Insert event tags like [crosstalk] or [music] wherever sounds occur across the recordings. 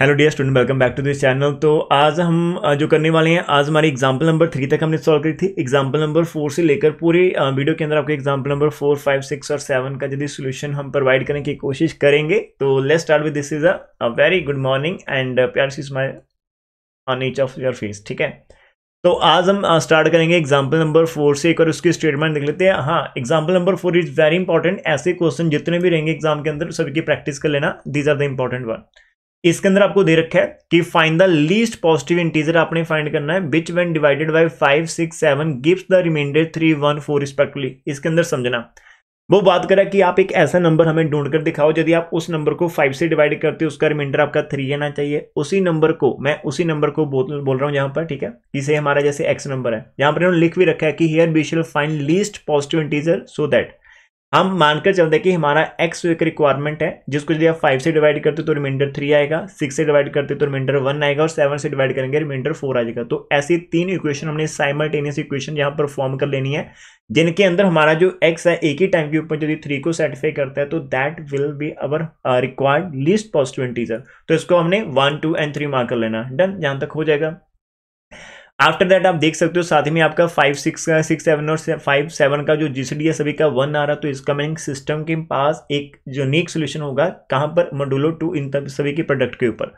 hello dear student welcome back to this channel तो आज हम जो करने वाले हैं आज हमारी एग्जांपल नंबर थ्री तक हमने सॉल्व करी थी एग्जांपल नंबर फोर से लेकर पूरे वीडियो के अंदर आपको example number four five six और सेवन का यदि सोल्यूशन हम प्रोवाइड करने की कोशिश करेंगे तो let start with this is a very good morning and प्यार see my on each of your face ठीक है तो आज हम स्टार्ट करेंगे एग्जाम्पल नंबर फोर से एक और उसकी स्टेटमेंट देख लेते हैं हाँ example number four is very important ऐसे क्वेश्चन जितने भी रहेंगे एग्जाम के अंदर सभी की प्रैक्टिस कर लेना these are the important one इसके अंदर आपको दे रखा है कि find the least positive integer आपने फाइंड करना है which when divided by five six seven gives the remainder three one four respectively इसके अंदर समझना वो बात है कि आप एक ऐसा नंबर हमें ढूंढ कर दिखाओ यदि आप उस नंबर को फाइव से डिवाइड करते हो उसका रिमाइंडर आपका थ्री आना चाहिए उसी नंबर को मैं उसी नंबर को बोल बोल रहा हूँ यहाँ पर ठीक है इसे हमारा जैसे एक्स नंबर है यहाँ पर इन्होंने लिख भी रखा है कि here we shall find least positive integer so that हम मानकर चलते हैं कि हमारा एक्स एक रिक्वायरमेंट है जिसको यदि आप फाइव से डिवाइड करते तो रिमाइंडर थ्री आएगा सिक्स से डिवाइड करते तो रिमाइंडर वन आएगा और सेवन से डिवाइड करेंगे रिमाइंडर फोर आ जाएगा तो ऐसी तीन इक्वेशन हमने साइमल्टेनियस इक्वेशन यहाँ पर फॉर्म कर लेनी है जिनके अंदर हमारा जो एक्स है एक ही टाइम के ऊपर यदि थ्री को सेटिफाई करता है तो that will be our required least positive integer तो इसको हमने one two and three mark कर लेना डन यहाँ तक हो जाएगा आफ्टर दैट आप देख सकते हो साथ ही में आपका फाइव सिक्स का सिक्स सेवन और फाइव सेवन का जो जीसीडी है सभी का वन आ रहा तो इसका मीनिंग सिस्टम के पास एक जो नेक सोल्यूशन होगा कहाँ पर मोडुलो टू इन सभी के प्रोडक्ट के ऊपर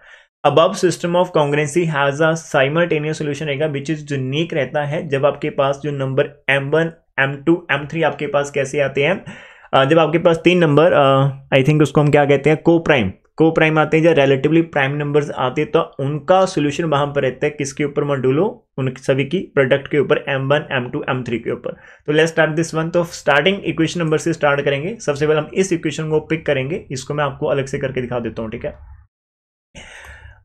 above system of congruency has a simultaneous solution रहेगा विच इज यूनिक रहता है जब आपके पास जो number M one M two M three आपके पास कैसे आते हैं uh, जब आपके पास तीन नंबर आई थिंक उसको हम क्या कहते हैं को प्राइम को प्राइम आते हैं या रिलेटिवली प्राइम नंबर्स आते हैं तो उनका सोल्यूशन वहां पर रहता है किसके ऊपर मॉड्यूलो उन सभी की प्रोडक्ट के ऊपर M one M two M three के ऊपर तो लेट स्टार्ट दिस वन तो स्टार्टिंग इक्वेशन नंबर से स्टार्ट करेंगे सबसे पहले हम इस इक्वेशन को पिक करेंगे इसको मैं आपको अलग से करके दिखा देता हूँ ठीक है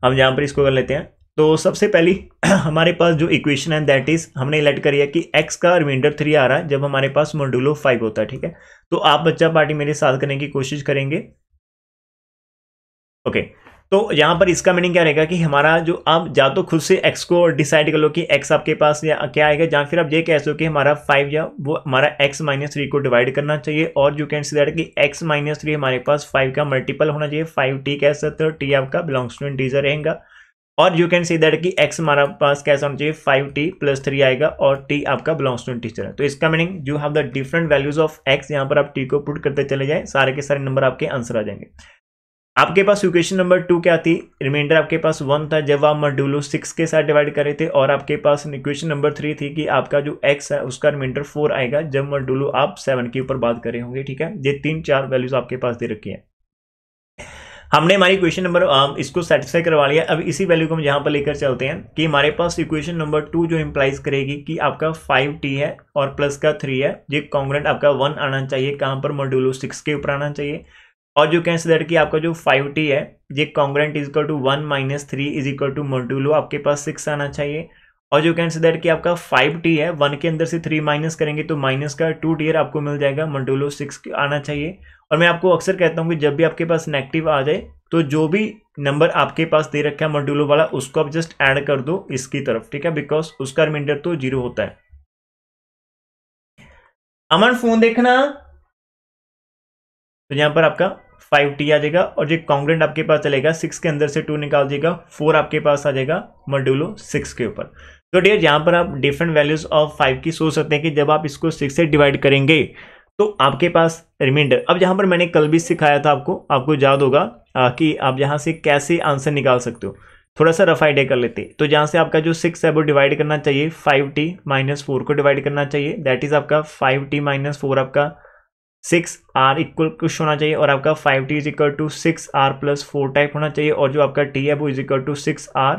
हम यहाँ पर इसको कर लेते हैं तो सबसे पहली [clears throat] हमारे पास जो इक्वेशन है दैट इज हमने इलेक्ट करी है कि x का रिमाइंडर थ्री आ रहा है जब हमारे पास मॉड्यूलो फाइव होता है ठीक है तो आप बच्चा पार्टी मेरे साथ करने की कोशिश करेंगे ओके तो यहाँ पर इसका मीनिंग क्या रहेगा कि हमारा जो आप या तो खुद से एक्स को डिसाइड कर लो कि एक्स आपके पास या क्या आएगा या फिर आप ये कह सो कि हमारा फाइव या वो हमारा एक्स माइनस थ्री को डिवाइड करना चाहिए और यू कैन सी दैट कि एक्स माइनस थ्री हमारे पास फाइव का मल्टीपल होना चाहिए फाइव टी कह सकते हो टी आपका बिलोंग्स टू इंटीजर रहेगा और यू कैन सी दैट कि एक्स हमारा पास कैसा होना चाहिए फाइव टी प्लस थ्री आएगा और टी आपका बिलोंग्स टू टीचर है तो इसका meaning you have the different values of x यहाँ पर आप टी को पुट करते चले जाए सारे के सारे नंबर आपके आंसर आ जाएंगे आपके पास इक्वेशन नंबर टू क्या थी रिमाइंडर आपके पास वन था जब आप मडुलो सिक्स के साथ डिवाइड करे थे और आपके पास इक्वेशन नंबर थ्री थी कि आपका जो एक्स है उसका रिमाइंडर फोर आएगा जब मडुलो आप सेवन के ऊपर बात रहे होंगे ठीक है ये तीन चार वैल्यूज आपके पास दे रखी है हमने हमारी इक्वेशन नंबर इसको सेटिस्फाई करवा लिया अब इसी वैल्यू को हम यहाँ पर लेकर चलते हैं कि हमारे पास इक्वेशन नंबर टू जो इम्प्लाइज करेगी कि आपका फाइव टी है और प्लस का थ्री है ये कॉन्ग्रेंट आपका वन आना चाहिए कहाँ पर मॉड्यूलो सिक्स के ऊपर आना चाहिए और जो कैंस दैट कि आपका जो फाइव टी है ये congruent is equal to one minus three is equal to modulo आपके पास सिक्स आना चाहिए और जो कैंस दैट कि आपका फाइव टी है वन के अंदर से थ्री माइनस करेंगे तो माइनस का टू टीयर आपको मिल जाएगा मोडुलो सिक्स आना चाहिए और मैं आपको अक्सर कहता हूँ कि जब भी आपके पास नेगेटिव आ जाए तो जो भी नंबर आपके पास दे रखा है मोडुलो वाला उसको आप जस्ट ऐड कर दो इसकी तरफ ठीक है बिकॉज उसका रिमाइंडर तो जीरो होता है अमन फोन देखना तो यहां पर आपका फाइव टी आ जाएगा और जो कॉन्ग्रेंट आपके पास चलेगा सिक्स के अंदर से टू निकाल दिएगा फोर आपके पास आ जाएगा मल्टूलो सिक्स के ऊपर तो डियर यहाँ पर आप डिफरेंट वैल्यूज ऑफ फाइव की सोच सकते हैं कि जब आप इसको सिक्स से डिवाइड करेंगे तो आपके पास रिमाइंडर अब जहाँ पर मैंने कल भी सिखाया था आपको आपको याद होगा कि आप यहाँ से कैसे आंसर निकाल सकते हो थोड़ा सा रफ आइडिया कर लेते तो जहाँ से आपका जो सिक्स है वो डिवाइड करना चाहिए फाइव टी माइनस फोर को डिवाइड करना चाहिए दैट इज़ आपका फाइव टी माइनस फोर आपका सिक्स आर इक्वल कुछ होना चाहिए और आपका five t is equal to six r plus four type होना चाहिए और जो आपका टी है वो is equal to six r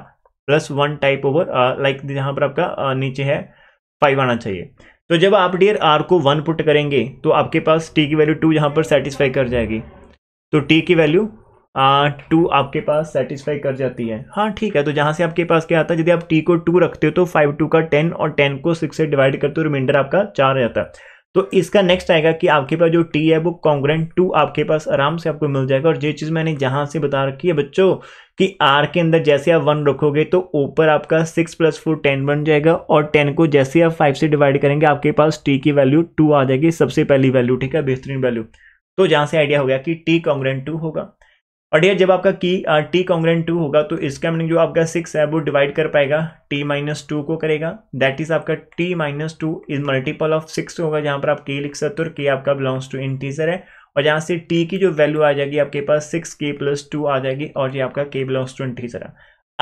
plus one type over like यहाँ पर आपका uh, नीचे है फाइव आना चाहिए तो जब आप डियर आर को वन पुट करेंगे तो आपके पास टी की वैल्यू टू यहाँ पर सेटिस्फाई कर जाएगी तो टी की वैल्यू टू आपके पास सेटिस्फाई कर जाती है हाँ ठीक है तो जहाँ से आपके पास क्या आता है यदि आप टी को टू रखते हो तो फाइव टू का टेन और टेन को सिक्स से डिवाइड करते हो रिमाइंडर आपका चार आ जाता है तो इसका नेक्स्ट आएगा कि आपके पास जो टी है वो कॉन्ग्रेंट टू आपके पास आराम से आपको मिल जाएगा और ये चीज़ मैंने जहाँ से बता रखी है बच्चों कि आर के अंदर जैसे आप वन रखोगे तो ऊपर आपका सिक्स प्लस फोर टेन बन जाएगा और टेन को जैसे आप फाइव से डिवाइड करेंगे आपके पास टी की वैल्यू टू आ जाएगी सबसे पहली वैल्यू ठीक है बेहतरीन वैल्यू तो जहाँ से आइडिया हो गया कि टी कॉन्ग्रेंट टू होगा और डियर जब आपका की टी कॉन्ग्रेंट टू होगा तो इसका मीनिंग जो आपका सिक्स है वो डिवाइड कर पाएगा टी माइनस टू को करेगा दैट इज आपका t minus two is multiple of six होगा जहाँ पर आप के लिख सकते हो और के आपका बिलोंग्स टू इंटीजर है और यहाँ से टी की जो वैल्यू आ जाएगी आपके पास सिक्स के प्लस टू आ जाएगी और ये आपका के बिलोंग्स टू इंटीजर है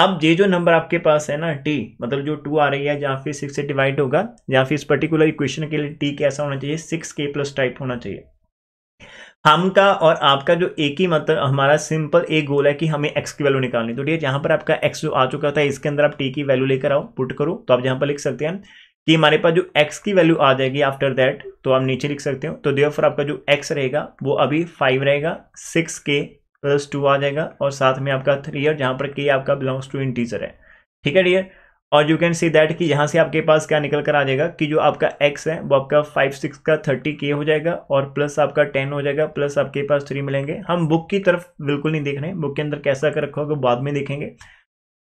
अब ये जो नंबर आपके पास है ना टी मतलब जो टू आ रही है जहाँ फिर सिक्स से डिवाइड होगा या फिर इस पर्टिकुलर इक्वेशन के लिए टी कैसा होना चाहिए सिक्स के प्लस टाइप होना चाहिए हम का और आपका जो एक ही मतलब हमारा सिंपल एक गोल है कि हमें एक्स की वैल्यू निकालनी तो ठीक है जहां पर आपका एक्स जो आ चुका था इसके अंदर आप टी की वैल्यू लेकर आओ पुट करो तो आप यहाँ पर लिख सकते हैं कि हमारे पास जो एक्स की वैल्यू आ जाएगी आफ्टर दैट तो आप नीचे लिख सकते हो तो फॉर आपका जो एक्स रहेगा वो अभी फाइव रहेगा सिक्स के प्लस टू आ जाएगा और साथ में आपका थ्री ईयर जहाँ पर के आपका बिलोंग्स टू इंटीजर है ठीक है डियर और यू कैन सी दैट कि यहाँ से आपके पास क्या निकल कर आ जाएगा कि जो आपका एक्स है वो आपका फाइव सिक्स का थर्टी के हो जाएगा और प्लस आपका टेन हो जाएगा प्लस आपके पास थ्री मिलेंगे हम बुक की तरफ बिल्कुल नहीं देख रहे हैं बुक के अंदर कैसा कर रखा होगा बाद में देखेंगे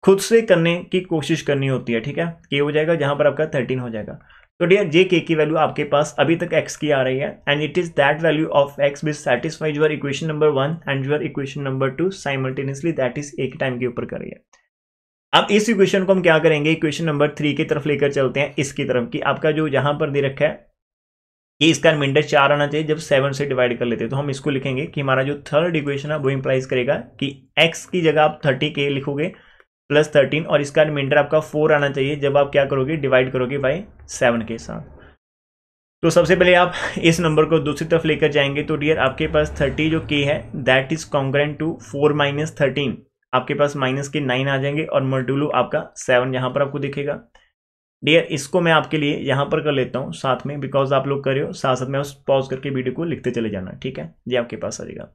खुद से करने की कोशिश करनी होती है ठीक है के हो जाएगा जहाँ पर आपका थर्टीन हो जाएगा तो डियर जे के की वैल्यू आपके पास अभी तक एक्स की आ रही है and it is that value of x which satisfied your equation number one and your equation number two simultaneously that is एक टाइम के ऊपर कर रही है अब इस इक्वेशन को हम क्या करेंगे इक्वेशन नंबर थ्री की तरफ लेकर चलते हैं इसकी तरफ कि आपका जो यहाँ पर दे रखा है कि इसका रिमाइंडर चार आना चाहिए जब सेवन से डिवाइड कर लेते हैं तो हम इसको लिखेंगे कि हमारा जो थर्ड इक्वेशन है वो इम्प्लाइज करेगा कि एक्स की जगह आप थर्टी के लिखोगे प्लस थर्टीन और इसका रिमाइंडर आपका फोर आना चाहिए जब आप क्या करोगे डिवाइड करोगे बाई सेवन के साथ तो सबसे पहले आप इस नंबर को दूसरी तरफ लेकर जाएंगे तो डियर आपके पास थर्टी जो के है that is congruent to four minus thirteen आपके पास माइनस के नाइन आ जाएंगे और मल्टूलो आपका सेवन यहाँ पर आपको दिखेगा डियर इसको मैं आपके लिए यहाँ पर कर लेता हूँ साथ में बिकॉज आप लोग करे हो साथ साथ में उस पॉज करके वीडियो को लिखते चले जाना ठीक है ये आपके पास आ जाएगा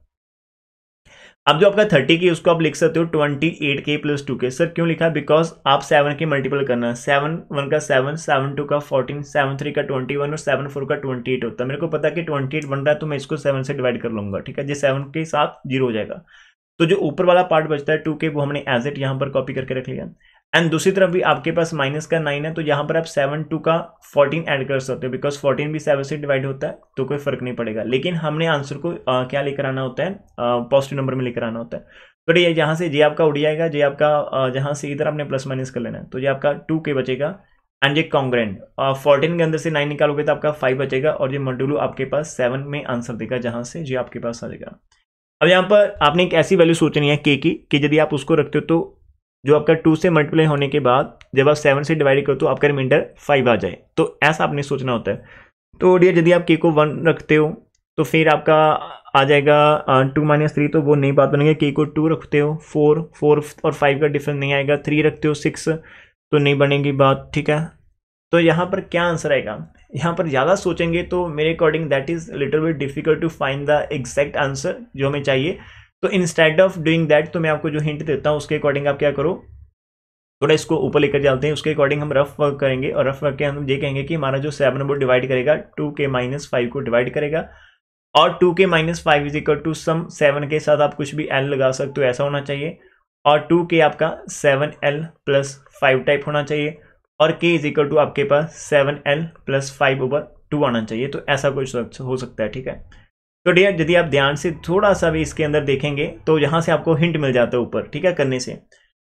अब जो आपका थर्टी के उसको आप लिख सकते हो twenty eight k plus two k सर क्यों लिखा बिकॉज आप सेवन के मल्टीपल करना है सेवन वन का सेवन सेवन टू का फोर्टीन सेवन थ्री का ट्वेंटी वन और सेवन फोर का ट्वेंटी एट होता है मेरे को पता है कि ट्वेंटी एट बन रहा है तो मैं इसको सेवन से डिवाइड कर लूंगा ठीक है जी सेवन के साथ जीरो हो जाएगा तो जो ऊपर वाला पार्ट बचता है टू के वो हमने एज इट यहाँ पर कॉपी करके रख लिया एंड दूसरी तरफ भी आपके पास माइनस का नाइन है तो यहाँ पर आप सेवन टू का फोर्टीन ऐड कर सकते हो बिकॉज फोर्टीन भी सेवन से डिवाइड होता है तो कोई फर्क नहीं पड़ेगा लेकिन हमने आंसर को आ, क्या लेकर आना होता है पॉजिटिव नंबर में लेकर आना होता है तो ये यहाँ से जे आपका उड़ जाएगा जे आपका जहाँ से इधर आपने प्लस माइनस कर लेना है तो ये आपका टू के बचेगा एंड ये कॉन्ग्रेंट फोर्टीन के अंदर से नाइन निकालोगे तो आपका फाइव बचेगा और ये मंडुलू आपके पास सेवन में आंसर देगा जहाँ से जे आपके पास आ जाएगा अब यहाँ पर आपने एक ऐसी वैल्यू सोचनी है के की कि यदि आप उसको रखते हो तो जो आपका टू से मल्टीप्लाई होने के बाद जब आप सेवन से डिवाइड करो तो आपका रिमाइंडर फाइव आ जाए तो ऐसा आपने सोचना होता है तो डियर यदि आप के को वन रखते हो तो फिर आपका आ जाएगा टू माइनस थ्री तो वो नहीं बात बनेगा के को टू रखते हो फोर फोर और फाइव का डिफरेंस नहीं आएगा थ्री रखते हो सिक्स तो नहीं बनेगी बात ठीक है तो यहाँ पर क्या आंसर आएगा यहाँ पर ज़्यादा सोचेंगे तो मेरे according that is little bit difficult to find the exact answer जो हमें चाहिए तो इंस्टेड ऑफ डूइंग दैट तो मैं आपको जो हिंट देता हूँ उसके अकॉर्डिंग आप क्या करो थोड़ा इसको ऊपर लेकर जाते हैं उसके अकॉर्डिंग हम रफ वर्क करेंगे और रफ वर्क के हम ये कहेंगे कि हमारा जो सेवन नंबर डिवाइड करेगा टू के माइनस फाइव को डिवाइड करेगा और two k minus five is equal to some seven के साथ आप कुछ भी एल लगा सकते हो ऐसा होना चाहिए और टू के आपका seven l plus five type होना चाहिए और के इज इक्वल टू आपके पास seven l plus five over two आना चाहिए तो ऐसा कुछ हो सकता है ठीक है तो डियर यदि आप ध्यान से थोड़ा सा भी इसके अंदर देखेंगे तो यहाँ से आपको हिंट मिल जाता है ऊपर ठीक है करने से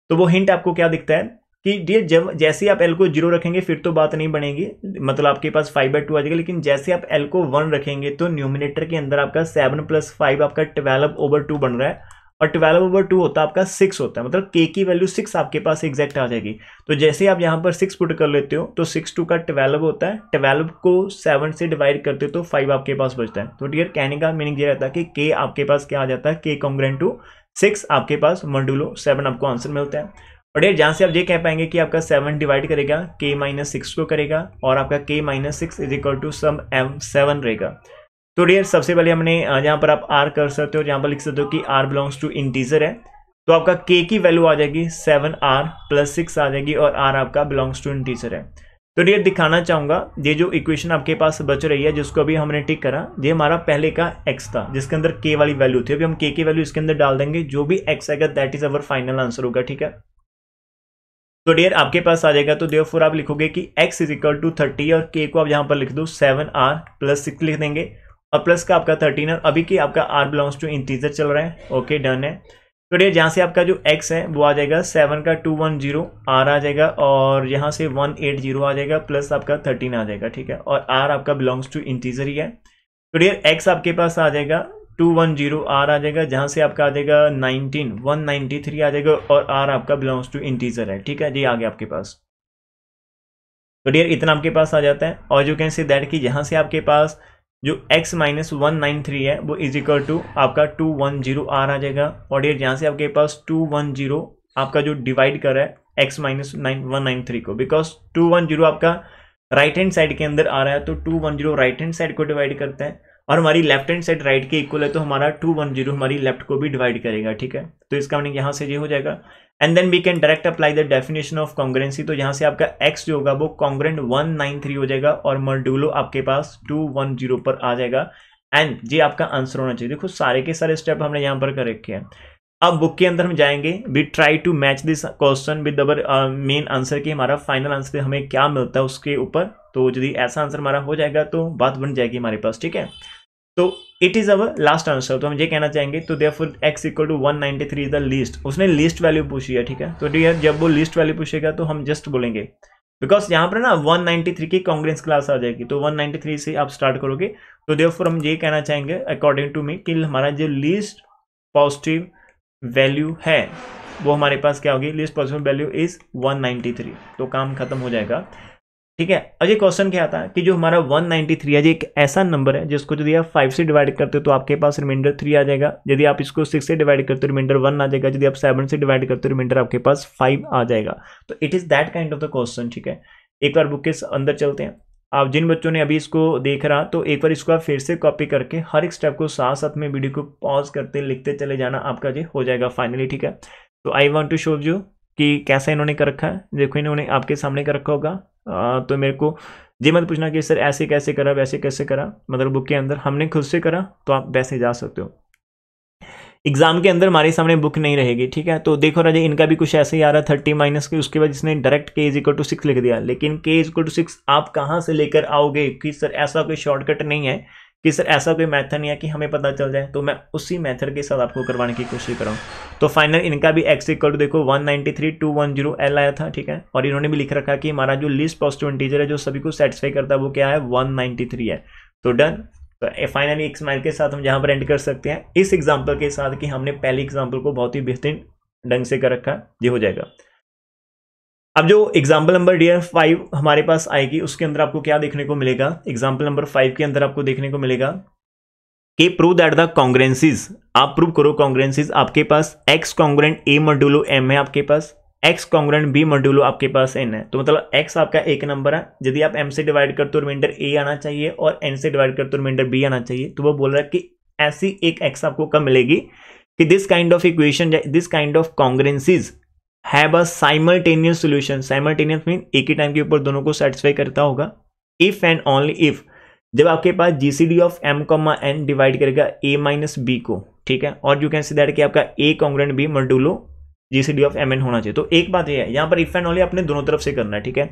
तो वो हिंट आपको क्या दिखता है कि डियर जब जैसे आप एल को जीरो रखेंगे फिर तो बात नहीं बनेगी मतलब आपके पास फाइव बाई टू आ जाएगा लेकिन जैसे आप एल को वन रखेंगे तो न्यूमिनेटर के अंदर आपका सेवन प्लस फाइव आपका ट्वेल्व ओवर टू बन रहा है और ट्वेल्व ओवर टू होता है आपका सिक्स होता है मतलब के की वैल्यू सिक्स आपके पास एग्जैक्ट आ जाएगी तो जैसे आप यहाँ पर सिक्स पुट कर लेते हो तो सिक्स टू का ट्वेल्व होता है ट्वेल्व को सेवन से डिवाइड करते हो तो फाइव आपके पास बचता है तो डियर कहने का मीनिंग ये रहता है कि के आपके पास क्या आ जाता है के कॉन्ग्रेन टू सिक्स आपके पास मंडुलो सेवन आपको आंसर मिलता है और डेयर जहाँ से आप ये कह पाएंगे कि आपका सेवन डिवाइड करेगा के माइनस सिक्स को करेगा और आपका k minus six is equal to some m seven रहेगा तो डियर सबसे पहले हमने यहाँ पर आप आर कर सकते हो यहाँ पर लिख सकते हो कि आर बिलोंग्स टू इंटीजर है तो आपका के की वैल्यू आ जाएगी सेवन आर प्लस सिक्स आ जाएगी और आर आपका बिलोंग्स टू इंटीजर है तो डियर दिखाना चाहूँगा ये जो इक्वेशन आपके पास बच रही है जिसको अभी हमने टिक करा ये हमारा पहले का एक्स था जिसके अंदर के वाली वैल्यू थी अभी हम के की वैल्यू इसके अंदर डाल देंगे जो भी एक्स आएगा that is our final answer होगा ठीक है तो डियर आपके पास आ जाएगा तो देव आप लिखोगे कि x is equal to thirty और के को आप यहाँ पर लिख दो सेवन आर प्लस सिक्स लिख देंगे और प्लस का आपका थर्टीन है अभी की आपका आर बिलोंग्स टू इंटीजर चल रहा है ओके डन है तो ये जहाँ से आपका जो एक्स है वो आ जाएगा सेवन का टू वन जीरो आर आ जाएगा और यहाँ से वन एट जीरो आ जाएगा प्लस आपका थर्टीन आ जाएगा ठीक है और आर आपका बिलोंग्स टू इंटीजर ही है तो डियर एक्स आपके पास आ जाएगा टू वन जीरो आर आ जाएगा जहाँ से आपका आ जाएगा नाइनटीन वन नाइन्टी थ्री आ जाएगा और आर आपका बिलोंग्स टू इंटीजर है ठीक है ये आ गया आपके पास तो डियर इतना आपके पास आ जाता है और जो कैन से दैट कि यहाँ से आपके पास जो x minus one nine three है वो इज इक्वल टू आपका टू वन जीरो आर आ जाएगा और ये यहाँ से आपके पास टू वन जीरो आपका जो डिवाइड कर रहा है x minus nine one nine three को बिकॉज टू वन जीरो आपका राइट हैंड साइड के अंदर आ रहा है तो two one zero right hand side को डिवाइड करता है और हमारी लेफ्ट हैंड साइड राइट के इक्वल है तो हमारा टू वन जीरो हमारी लेफ्ट को भी डिवाइड करेगा ठीक है तो इसका मीनिंग मतलब यहाँ से ये हो जाएगा and then we can direct apply the definition of congruency तो यहाँ से आपका एक्स जो होगा वो कॉन्ग्रेंट वन नाइन थ्री हो जाएगा और मॉड्यूलो आपके पास टू वन जीरो पर आ जाएगा एंड ये आपका आंसर होना चाहिए देखो सारे के सारे स्टेप हमने यहाँ पर कर रखे हैं अब बुक के अंदर हम जाएंगे we try to match this question with our main answer कि हमारा फाइनल आंसर हमें क्या मिलता है उसके ऊपर तो यदि ऐसा आंसर हमारा हो जाएगा तो बात बन जाएगी हमारे पास ठीक है तो it is our last answer तो हम ये कहना चाहेंगे तो therefore x equal to one ninety three is the least उसने लिस्ट वैल्यू पूछी है ठीक है तो डी जब वो लिस्ट वैल्यू पूछेगा तो हम जस्ट बोलेंगे बिकॉज यहाँ पर ना 193 की कांग्रेस क्लास आ जाएगी तो 193 से आप स्टार्ट करोगे तो देर हम ये कहना चाहेंगे अकॉर्डिंग टू मी कि हमारा जो लिस्ट पॉजिटिव वैल्यू है वो हमारे पास क्या होगी लिस्ट पॉसिबल वैल्यू इज 193 तो काम खत्म हो जाएगा ठीक है अब ये क्वेश्चन क्या आता है कि जो हमारा 193 है ये एक ऐसा नंबर है जिसको यदि आप 5 से डिवाइड करते हो तो आपके पास रिमाइंडर 3 आ जाएगा यदि आप इसको 6 से डिवाइड करते हो रिमाइंडर 1 आ जाएगा यदि आप 7 से डिवाइड करते हो रिमाइंडर आपके पास 5 आ जाएगा तो it is that kind of the question ठीक है एक बार बुक के अंदर चलते हैं आप जिन बच्चों ने अभी इसको देख रहा तो एक बार इसको आप फिर से कॉपी करके हर एक स्टेप को साथ साथ में वीडियो को पॉज करते लिखते चले जाना आपका जो हो जाएगा फाइनली ठीक है तो I want to show you कि कैसा इन्होंने कर रखा है देखो इन्होंने आपके सामने कर रखा होगा आ, तो मेरे को ये मत पूछना कि सर ऐसे कैसे करा वैसे कैसे करा मतलब बुक के अंदर हमने खुद से करा तो आप वैसे जा सकते हो एग्जाम के अंदर हमारे सामने बुक नहीं रहेगी ठीक है तो देखो राजे इनका भी कुछ ऐसे ही आ रहा थर्टी माइनस के उसके बाद इसने डायरेक्ट के इज इक्वल टू सिक्स लिख दिया लेकिन के इज इक्वल टू सिक्स आप कहाँ से लेकर आओगे कि सर ऐसा कोई शॉर्टकट नहीं है कि सर ऐसा कोई मैथड नहीं है कि हमें पता चल जाए तो मैं उसी मैथड के साथ आपको करवाने की कोशिश कराऊँ तो फाइनल इनका भी एक्स इक्वल टू देखो one ninety three two one zero L आया था ठीक है और इन्होंने भी लिख रखा कि हमारा जो लिस्ट पॉजिटिव इंटीजर है जो सभी को सेटिस्फाई करता है वो क्या है वन नाइनटी थ्री है तो डन फाइनली एक स्माइल के साथ हम जहाँ पर एंड कर सकते हैं इस एग्जाम्पल के साथ कि हमने पहले एग्जाम्पल को बहुत ही बेहतरीन ढंग से कर रखा ये हो जाएगा अब जो एग्जाम्पल नंबर डी फाइव हमारे पास आएगी उसके अंदर आपको क्या देखने को मिलेगा एग्जाम्पल नंबर फाइव के अंदर आपको देखने को मिलेगा कि प्रूव दैट द कांग्रेंसिस आप प्रूव करो कांग्रेंसिस आपके पास x congruent a modulo m है आपके पास एक्स कॉन्ग्रेंट बी मॉड्यूलो आपके पास एन है तो मतलब एक्स आपका एक नंबर है यदि आप एम से डिवाइड करते हो रिमाइंडर तो ए आना चाहिए और एन से डिवाइड करते हो रिमाइंडर तो बी आना चाहिए तो वो बोल रहा है कि ऐसी एक एक्स आपको कब मिलेगी कि this kind of equation this kind of congruences have a simultaneous solution simultaneous mean एक ही टाइम के ऊपर दोनों को सेटिस्फाई करता होगा इफ एंड ऑनली इफ जब आपके पास G C D of m comma n divide करेगा ए माइनस बी को ठीक है और यू कैन सी दैट कि आपका a congruent b modulo GCD of m n होना चाहिए तो एक बात यह है यहाँ पर इफ एंड ऑनली अपने दोनों तरफ से करना है ठीक है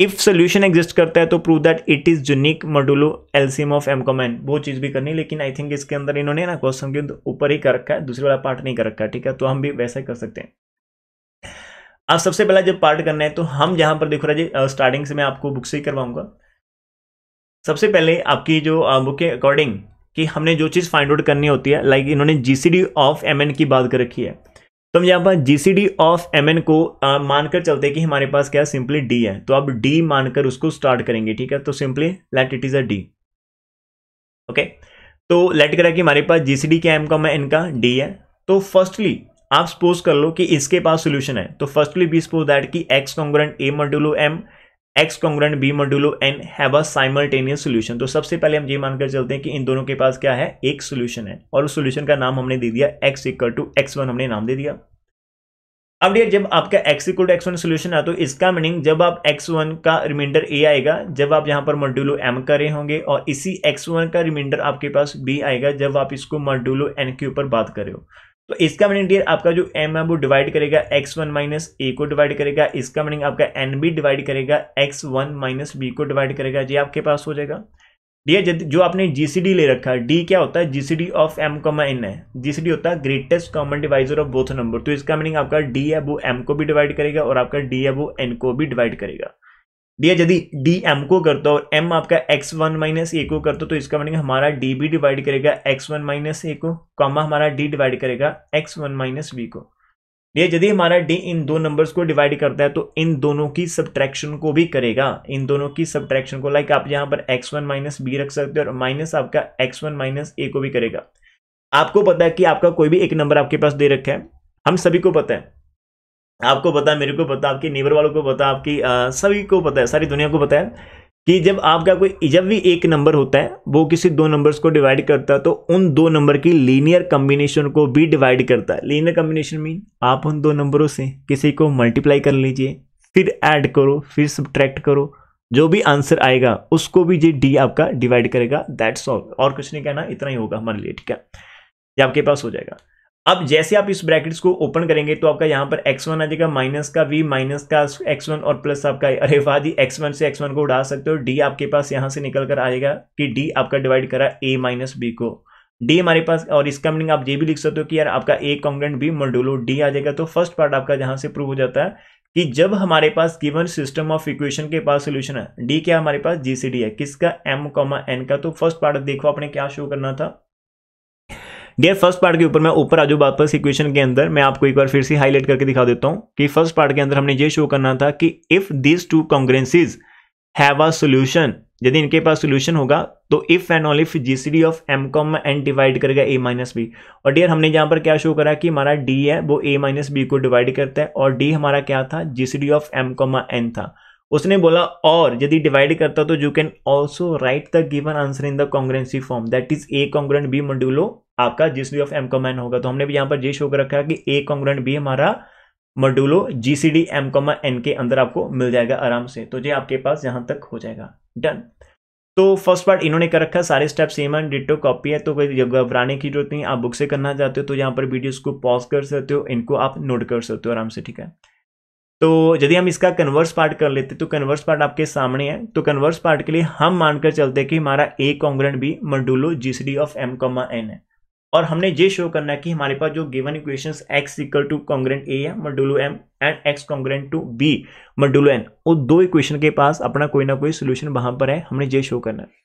इफ सोल्यूशन एग्जिस्ट करता है तो prove that it is unique modulo LCM of m comma n वो चीज़ भी करनी लेकिन आई थिंक इसके अंदर इन्होंने ना क्वेश्चन के ऊपर ही कर रखा है दूसरे वाला पार्ट नहीं कर रखा है ठीक है तो हम भी वैसा ही कर सकते हैं अब सबसे पहला जब पार्ट करना है तो हम जहां पर देखो राजी स्टार्टिंग से मैं आपको बुक से ही करवाऊंगा सबसे पहले आपकी जो बुक के अकॉर्डिंग कि हमने जो चीज़ फाइंड आउट करनी होती है लाइक like इन्होंने जीसीडी ऑफ एमएन की बात कर रखी है तो हम यहाँ पर G C D of m n को मानकर चलते हैं कि हमारे पास क्या सिंपली डी है तो आप डी मानकर उसको स्टार्ट करेंगे ठीक है तो simply let it is a d okay तो लेट करा कि हमारे पास जी सी डी क्या एम का मैं इनका डी है तो फर्स्टली आप सपोज कर लो कि इसके पास सोल्यूशन है तो फर्स्टली बी सपोज दैट कि x congruent a modulo m x congruent b modulo n have a simultaneous solution तो सबसे पहले हम ये मानकर चलते हैं कि इन दोनों के पास क्या है एक सोल्यूशन है और उस सोल्यूशन का नाम हमने दे दिया x equal to x one हमने नाम दे दिया अब डियर जब आपका x equal to x one solution आ तो इसका मीनिंग जब आप एक्स वन का रिमाइंडर ए आएगा जब आप यहाँ पर मॉड्यूलो एम कर रहे होंगे और इसी एक्स वन का रिमाइंडर आपके पास बी आएगा जब आप इसको मॉड्यूलो एन के ऊपर बात कर रहे हो तो इसका मीनिंग डियर आपका जो एम है वो डिवाइड करेगा एक्स वन माइनस ए को डिवाइड करेगा इसका मीनिंग आपका एन बी डिवाइड करेगा एक्स वन माइनस बी को डिवाइड करेगा ये आपके पास हो जाएगा डियर जो आपने जीसीडी ले रखा है डी क्या होता है GCD of m comma n है जीसीडी होता है greatest common divisor of both number तो इसका मीनिंग आपका डी है वो एम को भी डिवाइड करेगा और आपका डी है वो एन को भी डिवाइड करेगा डियर यदि डी एम को करता और एम आपका एक्स वन माइनस ए को करता तो इसका बनेगा हमारा डी बी डिवाइड करेगा एक्स वन माइनस ए को कॉमा हमारा डी डिवाइड करेगा एक्स वन माइनस बी को डियर यदि हमारा डी इन दो नंबर्स को डिवाइड करता है तो इन दोनों की सब्ट्रैक्शन को भी करेगा इन दोनों की सब्ट्रैक्शन को लाइक आप यहाँ पर एक्स वन माइनस बी रख सकते हो और माइनस आपका एक्स वन माइनस ए को भी करेगा आपको पता है कि आपका कोई भी एक नंबर आपके पास दे रखा है हम सभी को पता है आपको पता है मेरे को पता आपकी नेबर वालों को पता आपकी सभी को पता है सारी दुनिया को पता है कि जब आपका कोई जब भी एक नंबर होता है वो किसी दो नंबर्स को डिवाइड करता है तो उन दो नंबर की लीनियर कम्बिनेशन को भी डिवाइड करता है लीनियर कम्बिनेशन मीन आप उन दो नंबरों से किसी को मल्टीप्लाई कर लीजिए फिर ऐड करो फिर सब्ट्रैक्ट करो जो भी आंसर आएगा उसको भी जी डी आपका डिवाइड करेगा दैट्स ऑल और कुछ नहीं कहना इतना ही होगा हमारे लिए ठीक है ये आपके पास हो जाएगा अब जैसे आप इस ब्रैकेट्स को ओपन करेंगे तो आपका यहाँ पर एक्स वन आ जाएगा माइनस का वी माइनस का एक्स वन और प्लस आपका अरे वादी एक्स वन से एक्स वन को उड़ा सकते हो डी आपके पास यहाँ से निकल कर आएगा कि डी आपका डिवाइड करा ए माइनस बी को डी हमारे पास और इसका मीनिंग आप ये भी लिख सकते हो कि यार आपका a congruent b modulo d आ जाएगा तो फर्स्ट पार्ट आपका यहाँ से प्रूव हो जाता है कि जब हमारे पास गिवन सिस्टम ऑफ इक्वेशन के पास सोल्यूशन है डी क्या हमारे पास जी है किसका एम कॉमा एन का तो फर्स्ट पार्ट देखो आपने क्या शो करना था डियर फर्स्ट पार्ट के ऊपर मैं ऊपर आजू वापस इक्वेशन के अंदर मैं आपको एक बार फिर से हाईलाइट करके दिखा देता हूं कि फर्स्ट पार्ट के अंदर हमने ये शो करना था कि if these two congruences have a solution यदि इनके पास सोल्यूशन होगा तो if and all if GCD of m comma n divide करेगा ए माइनस बी और डियर हमने यहां पर क्या शो करा कि हमारा डी है वो ए माइनस बी को डिवाइड करता है और डी हमारा क्या था GCD of m comma n था उसने बोला और यदि डिवाइड करता तो you can also write the given answer in the congruence form that is a congruent b modulo आपका जिस भी ऑफ एम कॉमा एन होगा तो हमने भी यहाँ पर ये शो कर रखा है कि ए कॉन्ग्रेंट भी हमारा modulo G C D m comma n के अंदर आपको मिल जाएगा आराम से तो ये आपके पास यहां तक हो जाएगा डन तो फर्स्ट पार्ट इन्होंने कर रखा सारे स्टेप सेम है डिटो कॉपी है तो कोई घबराने की जरूरत नहीं आप बुक से करना चाहते हो तो यहाँ पर वीडियोस को पॉज कर सकते हो इनको आप नोट कर सकते हो आराम से ठीक है तो यदि हम इसका कन्वर्स पार्ट कर लेते तो कन्वर्स पार्ट आपके सामने है तो कन्वर्स पार्ट के लिए हम मानकर चलते हैं कि हमारा a congruent b modulo g of m comma n है और हमने ये शो करना है कि हमारे पास जो given equation x equal to congruent a है modulo m and x congruent to b modulo n वो दो इक्वेशन के पास अपना कोई ना कोई सोल्यूशन वहां पर है हमने ये शो करना है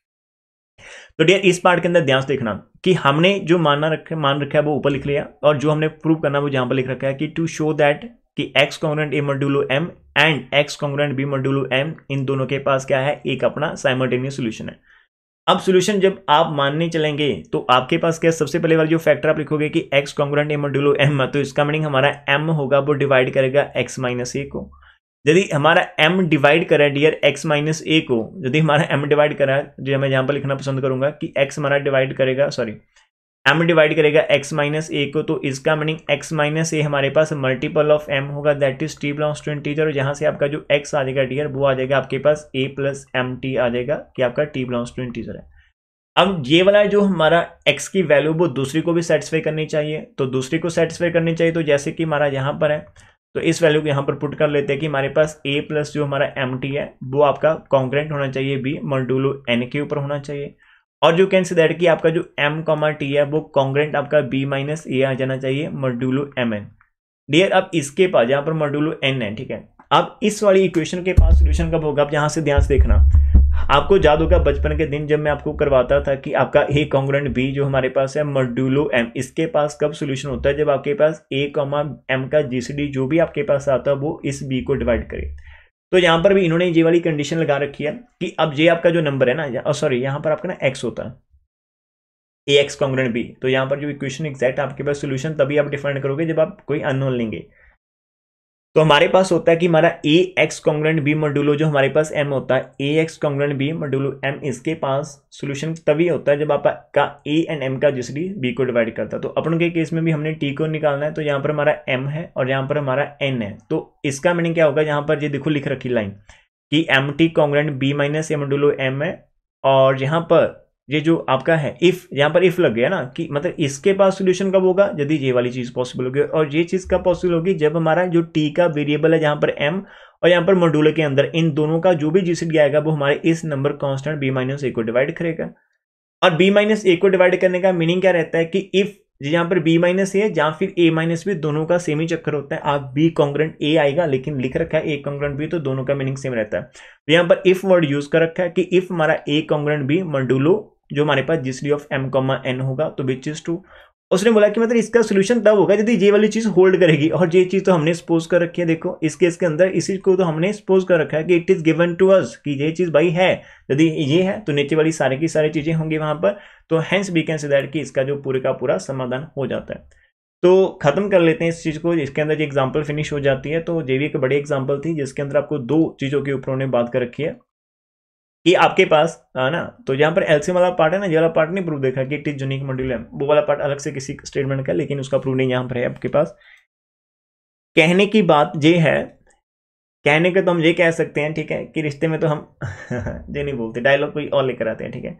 तो डियर इस पार्ट के अंदर ध्यान से देखना कि हमने जो मानना रखे मान रखा है वो ऊपर लिख लिया और जो हमने प्रूव करना है वो जहां पर लिख रखा है कि टू शो दैट कि x congruent a modulo m and x congruent b modulo m इन दोनों के पास क्या है एक अपना साइमल्टेनियस सोल्यूशन है अब सोल्यूशन जब आप मानने चलेंगे तो आपके पास क्या सबसे पहले वाला जो फैक्टर आप लिखोगे कि x congruent m modulo m तो इसका मीनिंग हमारा एम होगा वो डिवाइड करेगा एक्स माइनस ए को यदि हमारा एम डिवाइड करा डियर एक्स माइनस ए को यदि हमारा एम डिवाइड करा जो मैं यहाँ पर लिखना पसंद करूंगा कि एक्स हमारा डिवाइड करेगा सॉरी एम डिवाइड करेगा एक्स माइनस ए को तो इसका मीनिंग एक्स माइनस ए हमारे पास मल्टीपल ऑफ एम होगा that is t belongs to integer और यहाँ से आपका जो एक्स आ जाएगा डियर वो आ जाएगा आपके पास ए प्लस एम टी आ जाएगा कि आपका टी बिलोंग्स टू इंटीजर है अब ये वाला जो हमारा x की वैल्यू वो दूसरी को भी सेटिस्फाई करनी चाहिए तो दूसरी को सेटिस्फाई करनी चाहिए तो जैसे कि हमारा यहाँ पर है तो इस वैल्यू को यहाँ पर पुट कर लेते हैं कि हमारे पास a प्लस जो हमारा एम है वो आपका कॉन्क्रेंट होना चाहिए b मल्टूलो n के ऊपर होना चाहिए और जो कैन सी दैट कि आपका जो एम कॉमा टी है वो कॉन्ग्रेंट आपका बी माइनस ए आ जाना चाहिए मॉड्यूलो एम एन डियर अब इसके पास यहाँ पर मॉड्यूलो एन है ठीक है अब इस वाली इक्वेशन के पास सोल्यूशन कब होगा आप यहाँ से ध्यान से देखना आपको याद होगा बचपन के दिन जब मैं आपको करवाता था कि आपका ए कॉन्ग्रेंट बी जो हमारे पास है मॉड्यूलो एम इसके पास कब सोल्यूशन होता है जब आपके पास ए कॉमा एम का डी जो भी आपके पास आता है वो इस बी को डिवाइड करे तो यहां पर भी इन्होंने ये वाली कंडीशन लगा रखी है कि अब ये आपका जो नंबर है ना सॉरी oh, यहां पर आपका ना एक्स होता है ए एक्स कॉन्ग्रेंट बी तो यहां पर जो इक्वेशन एग्जैक्ट आपके पास सोल्यूशन तभी आप डिफाइंड करोगे जब आप कोई अनोन लेंगे तो हमारे पास होता है कि हमारा a x congruent b modulo जो हमारे पास एम होता है a x congruent b modulo m इसके पास सोल्यूशन तभी होता है जब आपका ए एंड एम का जिसडी बी को डिवाइड करता है तो अपन के केस में भी हमने टी को निकालना है तो यहाँ पर हमारा एम है और यहाँ पर हमारा एन है तो इसका मीनिंग क्या होगा यहाँ पर ये देखो लिख रखी लाइन कि m t congruent b minus a modulo m है और यहाँ पर ये जो आपका है इफ यहाँ पर इफ लग गया ना कि मतलब इसके पास सोल्यूशन कब होगा यदि ये वाली चीज़ पॉसिबल होगी और ये चीज़ कब पॉसिबल होगी जब हमारा जो टी का वेरिएबल है यहां पर एम और यहाँ पर मॉड्यूलर के अंदर इन दोनों का जो भी जीसीट गया आएगा वो हमारे इस number constant b minus a को डिवाइड करेगा और बी माइनस ए को डिवाइड करने का मीनिंग क्या रहता है कि इफ यहाँ पर बी माइनस ए या फिर ए माइनस बी दोनों का सेम ही चक्कर होता है आप बी कॉन्ग्रेंट ए आएगा लेकिन लिख रखा है ए कॉन्ग्रेंट बी तो दोनों का मीनिंग सेम रहता है यहां तो यहाँ पर इफ वर्ड यूज कर रखा है कि इफ हमारा ए कॉन्ग्रेंट बी मंडूलो जो हमारे पास जिस d of m comma n होगा तो विच इज़ टू उसने बोला कि मतलब इसका सोल्यूशन तब होगा यदि ये वाली चीज़ होल्ड करेगी और ये चीज़ तो हमने सपोज कर रखी है देखो इस केस के अंदर इसी को तो हमने सपोज कर रखा है कि it is given to us कि ये चीज़ भाई है यदि ये है तो नीचे वाली सारे की सारी चीज़ें होंगी वहां पर तो hence we can say that कि इसका जो पूरे का पूरा समाधान हो जाता है तो ख़त्म कर लेते हैं इस चीज़ को इसके अंदर जो एग्जाम्पल फिनिश हो जाती है तो ये भी एक बड़ी एग्जाम्पल थी जिसके अंदर आपको दो चीज़ों के ऊपर उन्होंने बात कर रखी है कि आपके पास है हाँ ना तो यहाँ पर एलसीएम वाला पार्ट है ना ये वाला पार्ट नहीं प्रूफ देखा कि इट इज यूनिक मॉड्यूलम वो वाला पार्ट अलग से किसी स्टेटमेंट का लेकिन उसका प्रूफ नहीं यहाँ पर है आपके पास कहने की बात ये है कहने के तो हम ये कह सकते हैं ठीक है कि रिश्ते में तो हम [laughs] ये नहीं बोलते डायलॉग कोई और लेकर आते हैं ठीक है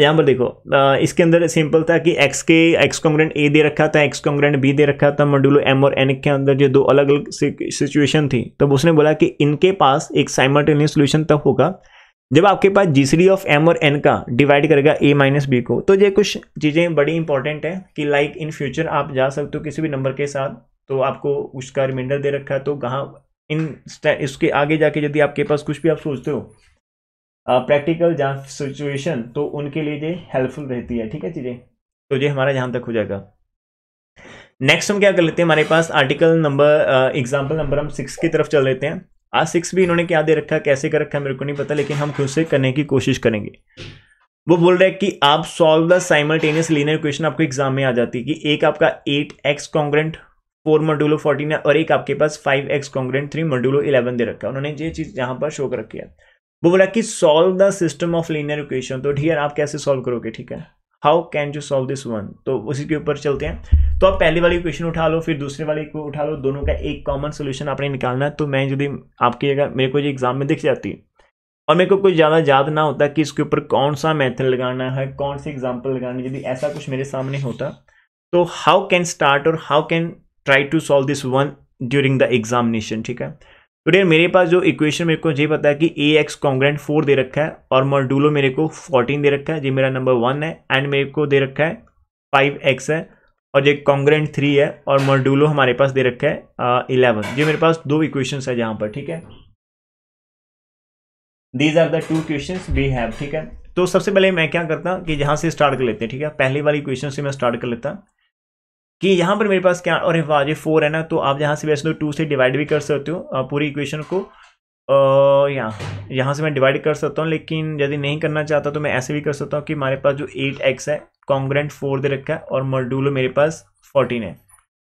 यहाँ पर देखो आ, इसके अंदर सिंपल था कि एक्स के एक्स कॉन्ग्रेंट ए दे रखा था एक्स कॉन्ग्रेंट बी दे रखा था मंडुलो एम और एन के अंदर जो दो अलग अलग सिचुएशन थी तब उसने बोला कि इनके पास एक साइमल्टेनियस सोल्यूशन तब होगा जब आपके पास जी सी ऑफ एम और एन का डिवाइड करेगा ए माइनस बी को तो ये कुछ चीज़ें बड़ी इंपॉर्टेंट है कि लाइक इन फ्यूचर आप जा सकते हो किसी भी नंबर के साथ तो आपको उसका रिमाइंडर दे रखा है तो कहाँ इन इसके आगे जाके यदि आपके पास कुछ भी आप सोचते हो प्रैक्टिकल जहाँ सिचुएशन तो उनके लिए ये हेल्पफुल रहती है ठीक है चीज़ें तो ये हमारा यहाँ तक हो जाएगा नेक्स्ट हम क्या कर लेते हैं हमारे पास आर्टिकल नंबर एग्जाम्पल नंबर हम सिक्स की तरफ चल लेते हैं आज सिक्स भी इन्होंने क्या दे रखा है कैसे कर रखा है मेरे को नहीं पता लेकिन हम खुद से करने की कोशिश करेंगे वो बोल रहे हैं कि आप solve the simultaneous linear equation आपको एग्जाम में आ जाती है कि एक आपका eight x congruent four modulo fourteen और एक आपके पास five x congruent three modulo eleven दे रखा है उन्होंने ये चीज़ यहाँ पर शो कर रखी है वो बोला कि solve the system of linear equation तो ठीक है आप कैसे सॉल्व करोगे ठीक है how can you solve this one तो उसी के ऊपर चलते हैं तो आप पहले वाली क्वेश्चन उठा लो फिर दूसरे वाले को उठा लो दोनों का एक कॉमन सोल्यूशन आपने निकालना है तो मैं यदि आपकी अगर मेरे को एग्जाम में दिख जाती और मेरे को कुछ ज़्यादा याद ना होता कि इसके ऊपर कौन सा मेथड लगाना है कौन सी एग्जाम्पल लगाना यदि ऐसा कुछ मेरे सामने होता तो हाउ कैन स्टार्ट और how can try to solve this one during the examination ठीक है तो डेयर मेरे पास जो इक्वेशन मेरे को ये पता है कि ए एक्स कॉन्ग्रेंट फोर दे रखा है और मॉड्यूलो मेरे को फोर्टीन दे रखा है जो मेरा नंबर वन है एंड मेरे को दे रखा है फाइव एक्स है और जो कॉन्ग्रेंट थ्री है और मॉड्यूलो हमारे पास दे रखा है इलेवन ये मेरे पास दो इक्वेशन है यहाँ पर ठीक है these are the two question we have ठीक है तो सबसे पहले मैं क्या करता कि यहाँ से स्टार्ट कर लेते हैं ठीक है पहली वाली क्वेश्चन से मैं स्टार्ट कर लेता कि यहाँ पर मेरे पास क्या और ये फोर है ना तो आप यहाँ से वैसे तो टू से डिवाइड भी कर सकते हो पूरी इक्वेशन को यहाँ यहाँ से मैं डिवाइड कर सकता हूँ लेकिन यदि नहीं करना चाहता तो मैं ऐसे भी कर सकता हूँ कि हमारे पास जो एट एक्स है कॉन्ग्रेंट फोर दे रखा है और मॉड्यूलो मेरे पास फोर्टीन है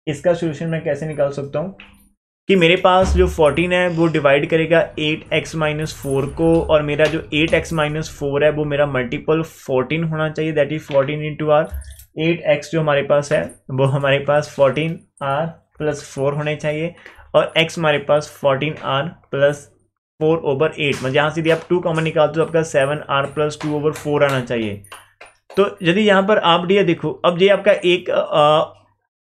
इसका सोल्यूशन मैं कैसे निकाल सकता हूँ कि मेरे पास जो फोर्टीन है वो डिवाइड करेगा एट एक्स माइनस फोर को और मेरा जो एट एक्स माइनस फोर है वो मेरा मल्टीपल फोर्टीन होना चाहिए that is fourteen into r eight x जो हमारे पास है वो हमारे पास फोर्टीन आर प्लस फोर होने चाहिए और एक्स हमारे पास fourteen r plus four over eight मतलब यहाँ यदि आप टू कॉमन निकालते हो तो आपका seven r plus two over four आना चाहिए तो यदि यहाँ पर आप डी देखो अब ये आपका एक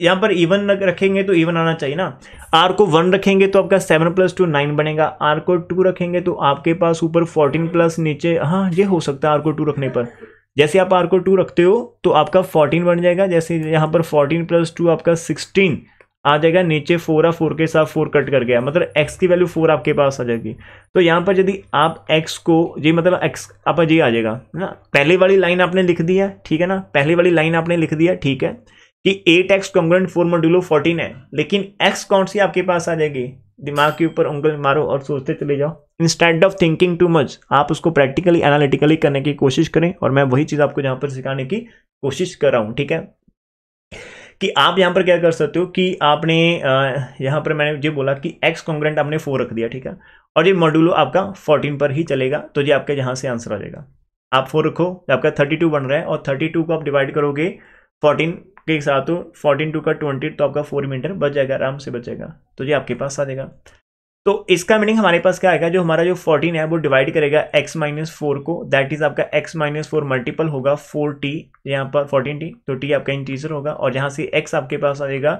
यहाँ पर इवन रखेंगे तो इवन आना चाहिए ना आर को वन रखेंगे तो आपका सेवन प्लस टू नाइन बनेगा आर को टू रखेंगे तो आपके पास ऊपर फोर्टीन प्लस नीचे हाँ ये हो सकता है आर को टू रखने पर जैसे आप आर को टू रखते हो तो आपका फोर्टीन बन जाएगा जैसे यहाँ पर फोर्टीन प्लस टू आपका सिक्सटीन आ जाएगा नीचे फोर आ फोर के साथ फोर कट कर गया मतलब एक्स की वैल्यू फोर आपके पास आ जाएगी तो यहाँ पर यदि आप एक्स को जी मतलब एक्स आप जी आ जाएगा है ना पहली वाली लाइन आपने लिख दी है ठीक है ना पहली वाली लाइन आपने लिख दिया ठीक है कि eight x component four modulo fourteen है लेकिन एक्स कौन सी आपके पास आ जाएगी दिमाग के ऊपर उंगल मारो और सोचते चले जाओ instant of thinking too much आप उसको प्रैक्टिकली एनालिटिकली करने की कोशिश करें और मैं वही चीज़ आपको यहाँ पर सिखाने की कोशिश कर रहा हूँ ठीक है कि आप यहाँ पर क्या कर सकते हो कि आपने यहाँ पर मैंने ये बोला कि एक्स कॉन्ग्रेंट आपने फोर रख दिया ठीक है और ये मॉड्यूलो आपका फोर्टीन पर ही चलेगा तो ये आपके यहाँ से आंसर आ जाएगा आप फोर रखो आपका थर्टी टू बन रहा है और थर्टी टू को आप डिवाइड करोगे फोर्टीन के साथ तो फोर्टीन टू का ट्वेंटी तो आपका फोर मीटर बच जाएगा आराम से बचेगा तो ये आपके पास आ जाएगा तो इसका मीनिंग हमारे पास क्या आएगा जो हमारा जो फोर्टीन है वो डिवाइड करेगा एक्स माइनस फोर को दैट इज आपका एक्स माइनस फोर मल्टीपल होगा फोर टी यहाँ पर फोर्टीन टी तो टी आपका इंटीजर होगा और यहाँ से एक्स आपके पास आ जाएगा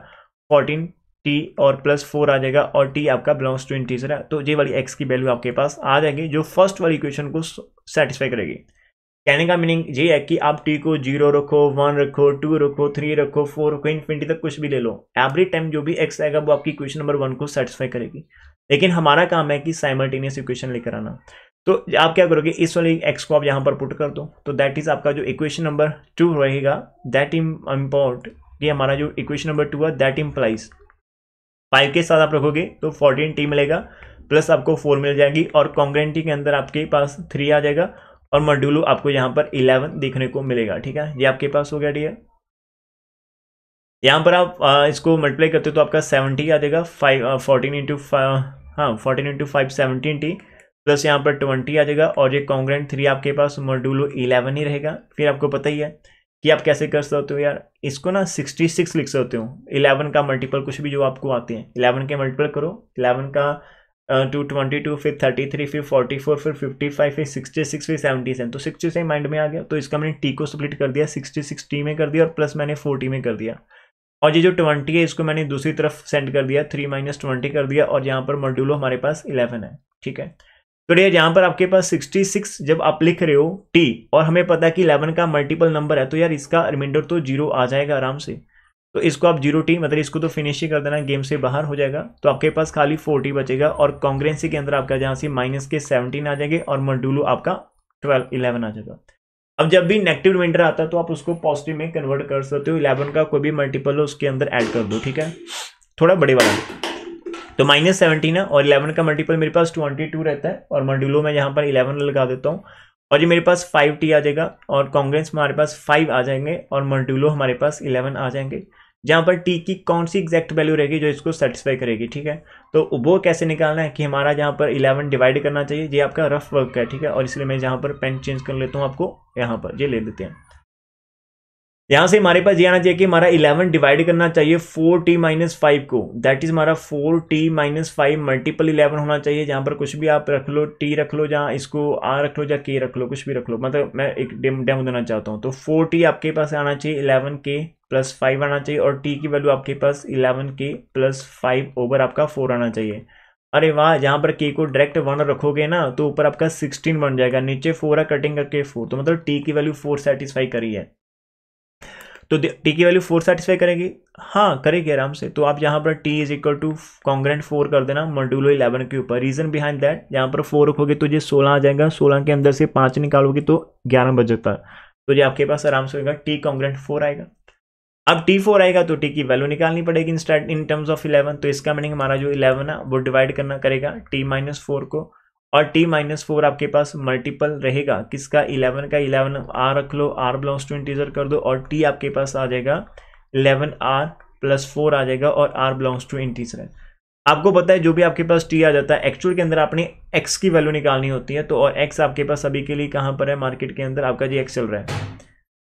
फोर्टीन टी और प्लस फोर आ जाएगा और टी आपका बिलोंग्स टू इंटीजर है तो ये वाली एक्स की वैल्यू आपके पास आ जाएगी जो फर्स्ट वाली इक्वेशन को सेटिस्फाई करेगी कहने का मीनिंग ये है कि आप टी को जीरो रखो वन रखो टू रखो थ्री रखो फोर रखो इन्फिनिटी तक कुछ भी ले लो एवरी टाइम जो भी एक्स आएगा वो आपकी इक्वेशन नंबर वन को सेटिस्फाई करेगी लेकिन हमारा काम है कि साइमल्टेनियस इक्वेशन लेकर आना तो आप क्या करोगे इस वाले एक्स को आप यहाँ पर पुट कर दो तो दैट इज आपका जो इक्वेशन नंबर टू रहेगा दैट इम इम्पोर्ट ये हमारा जो इक्वेशन नंबर टू है दैट इम्प्लाइज फाइव के साथ आप रखोगे तो फोर्टीन टी मिलेगा प्लस आपको फोर मिल जाएगी और कॉन्ग्रेंटी के अंदर आपके पास थ्री आ जाएगा और मॉड्यूलो आपको यहां पर इलेवन देखने को मिलेगा ठीक है ये आपके पास हो गया डियर यहां पर आप आ, इसको मल्टीप्लाई करते हो तो आपका सेवनटी आ जाएगा फाइव फोर्टीन इंटू हाँ fourteen into five seventeen t plus यहाँ पर ट्वेंटी आ जाएगा और ये कॉन्ग्रेंट थ्री आपके पास मॉड्यूलो इलेवन ही रहेगा फिर आपको पता ही है कि आप कैसे कर सकते हो यार इसको ना सिक्सटी सिक्स लिख सकते हो इलेवन का मल्टीपल कुछ भी जो आपको आते हैं इलेवन के मल्टीपल करो इलेवन का टू ट्वेंटी टू फिर थर्टी थ्री फिर फोर्टी फोर फिर फिफ्टी फाइव फिर सिक्सटी सिक्स फिर सेवेंटी सेवन तो सिक्सटी से माइंड में आ गया तो इसका मैंने टी को स्प्लिट कर दिया सिक्सटी सिक्स टी में कर दिया और प्लस मैंने फोर्टी में कर दिया और ये जो ट्वेंटी है इसको मैंने दूसरी तरफ सेंड कर दिया थ्री माइनस ट्वेंटी कर दिया और यहाँ पर मॉड्यूलो हमारे पास इलेवन है ठीक है तो ये यहाँ पर आपके पास सिक्सटी सिक्स जब आप लिख रहे हो टी और हमें पता है कि इलेवन का मल्टीपल नंबर है तो यार इसका रिमाइंडर तो जीरो आ जाएगा आराम से तो इसको आप जीरो टी मतलब इसको तो फिनिश ही कर देना गेम से बाहर हो जाएगा तो आपके पास खाली फोर्टी बचेगा और कॉन्ग्रेंसी के अंदर आपका जहाँ से माइनस के सेवनटीन आ जाएंगे और मॉड्यूलो आपका ट्वेल्व इलेवन आ जाएगा अब जब भी नेगेटिव रिमाइंडर आता है तो आप उसको पॉजिटिव में कन्वर्ट कर सकते हो इलेवन का कोई भी मल्टीपल हो उसके अंदर ऐड कर दो ठीक है थोड़ा बड़े वाला तो माइनस सेवनटीन है और इलेवन का मल्टीपल मेरे पास ट्वेंटी टू रहता है और मंडूलो में यहाँ पर इलेवन लगा देता हूँ और ये मेरे पास फाइव टी आ जाएगा और कांग्रेस हमारे पास फाइव आ जाएंगे और मंडूलो हमारे पास इलेवन आ जाएंगे जहाँ पर टी की कौन सी एग्जैक्ट वैल्यू रहेगी जो इसको सेटिस्फाई करेगी ठीक है तो वो कैसे निकालना है कि हमारा यहाँ पर इलेवन डिवाइड करना चाहिए ये आपका रफ वर्क है ठीक है और इसलिए मैं जहाँ पर पेन चेंज कर लेता हूँ आपको यहाँ पर ये ले लेते हैं यहां से हमारे पास ये आना चाहिए कि हमारा इलेवन डिवाइड करना चाहिए फोर टी माइनस फाइव को दैट इज हमारा four t minus five multiple eleven होना चाहिए जहां पर कुछ भी आप रख लो टी रख लो जहां इसको आर रख लो या के रख लो कुछ भी रख लो मतलब मैं एक डेम देना चाहता हूं तो फोर टी आपके पास आना चाहिए इलेवन के प्लस फाइव आना चाहिए और टी की वैल्यू आपके पास इलेवन के प्लस फाइव ओवर आपका फोर आना चाहिए अरे वाह जहाँ पर के को डायरेक्ट वन रखोगे ना तो ऊपर आपका सिक्सटीन बन जाएगा नीचे फोर है कटिंग करके फोर तो मतलब टी की वैल्यू फोर सेटिस्फाई करी है तो टी की वैल्यू फोर सेटिस्फाई करेगी हाँ करेगी आराम से तो आप यहाँ पर t is equal to congruent four कर देना मॉड्यूलो इलेवन के ऊपर रीजन बिहाइंड दैट यहाँ पर फोर रखोगे तो ये सोलह आ जाएगा सोलह के अंदर से पाँच निकालोगे तो ग्यारह बज जाता है तो ये आपके पास आराम से होगा टी कॉन्ग्रेंट फोर आएगा अब टी फोर आएगा तो टी की वैल्यू निकालनी पड़ेगी in start in terms of eleven तो इसका मीनिंग हमारा जो इलेवन है वो डिवाइड करना करेगा टी माइनस फोर को और टी माइनस फोर आपके पास मल्टीपल रहेगा किसका इलेवन का इलेवन आर रख लो आर बिलोंग्स टू इंटीजर कर दो और टी आपके पास आ जाएगा इलेवन आर प्लस फोर आ जाएगा और आर बिलोंग्स टू इंटीजर आपको पता है जो भी आपके पास टी आ जाता है एक्चुअल के अंदर आपने एक्स की वैल्यू निकालनी होती है तो और एक्स आपके पास अभी के लिए कहाँ पर है मार्केट के अंदर आपका जी एक्स चल रहा है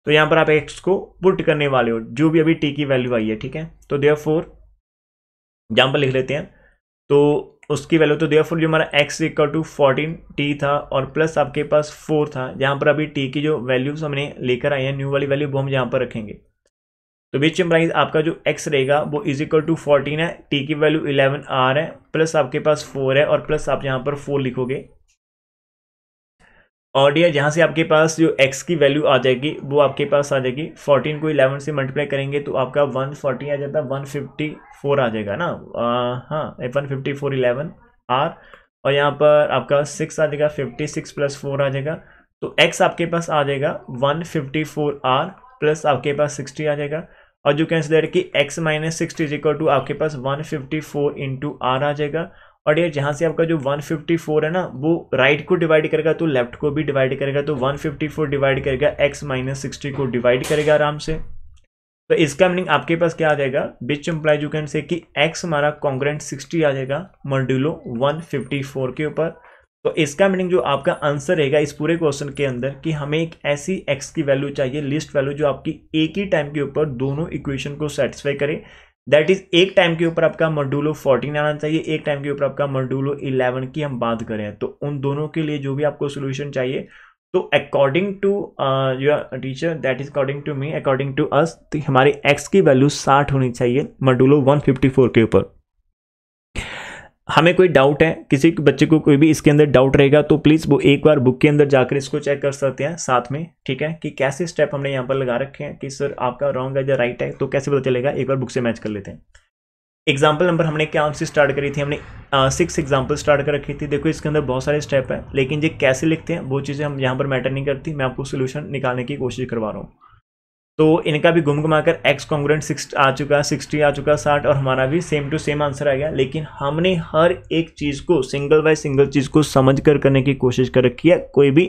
तो यहाँ पर आप एक्स को पुट करने वाले हो जो भी अभी टी की वैल्यू आई है ठीक है तो देर फोर एग्जाम्पल लिख लेते हैं तो उसकी वैल्यू तो दिया फुल जो हमारा x equal to fourteen t था और प्लस आपके पास फोर था यहाँ पर अभी टी की जो वैल्यूज हमने लेकर आई है न्यू वाली वैल्यू वो हम यहाँ पर रखेंगे तो में प्राइस आपका जो एक्स रहेगा वो इज इक्वल टू फोर्टीन है टी की वैल्यू इलेवन आर है प्लस आपके पास फोर है और प्लस आप यहाँ पर फोर लिखोगे और डियर जहाँ से आपके पास जो x की वैल्यू आ जाएगी वो आपके पास आ जाएगी 14 को 11 से मल्टीप्लाई करेंगे तो आपका 140 आ जाता है 154 आ जाएगा ना हाँ one fifty four eleven r और यहाँ पर आपका 6 आ जाएगा 56 प्लस फोर आ जाएगा तो x आपके पास आ जाएगा 154 आर प्लस आपके पास 60 आ जाएगा और जो कैंसिल कि एक्स माइनस सिक्सटी आपके पास one fifty four into r आ जाएगा और ये जहाँ से आपका जो 154 है ना वो राइट को डिवाइड करेगा तो लेफ्ट को भी डिवाइड करेगा तो 154 डिवाइड करेगा x माइनस सिक्सटी को डिवाइड करेगा आराम से तो इसका मीनिंग आपके पास क्या आ जाएगा बिच इम्प्लाइज यू कैन से कि x हमारा कॉन्ग्रेंट 60 आ जाएगा मॉड्यूलो 154 के ऊपर तो इसका मीनिंग जो आपका आंसर रहेगा इस पूरे क्वेश्चन के अंदर कि हमें एक ऐसी एक्स की वैल्यू चाहिए लिस्ट वैल्यू जो आपकी एक ही टाइम के ऊपर दोनों इक्वेशन को सेटिस्फाई करे दैट इज एक टाइम के ऊपर आपका मॉड्यूलो 14 आना चाहिए एक टाइम के ऊपर आपका मॉड्यूलो 11 की हम बात करें तो उन दोनों के लिए जो भी आपको सोल्यूशन चाहिए तो according to your teacher that is according to me according to us हमारी एक्स की वैल्यू साठ होनी चाहिए मॉड्यूलो 154 के ऊपर हमें कोई डाउट है किसी बच्चे को कोई भी इसके अंदर डाउट रहेगा तो प्लीज़ वो एक बार बुक के अंदर जाकर इसको चेक कर सकते हैं साथ में ठीक है कि कैसे स्टेप हमने यहाँ पर लगा रखे हैं कि सर आपका रॉन्ग है या राइट है तो कैसे पता चलेगा एक बार बुक से मैच कर लेते हैं एग्जाम्पल नंबर हमने क्या से स्टार्ट करी थी हमने सिक्स एग्जाम्पल स्टार्ट कर रखी थी देखो इसके अंदर बहुत सारे स्टेप है लेकिन ये कैसे लिखते हैं वो चीज़ें हम यहाँ पर मैटर नहीं करती मैं आपको सोल्यूशन निकालने की कोशिश करवा रहा हूँ तो इनका भी गुम घुमा कर एक्स कॉन्ग्रेंट सिक्स आ चुका सिक्सटी आ चुका साठ और हमारा भी सेम टू सेम आंसर आ गया लेकिन हमने हर एक चीज़ को सिंगल बाय सिंगल चीज़ को समझ कर करने की कोशिश कर रखी है कोई भी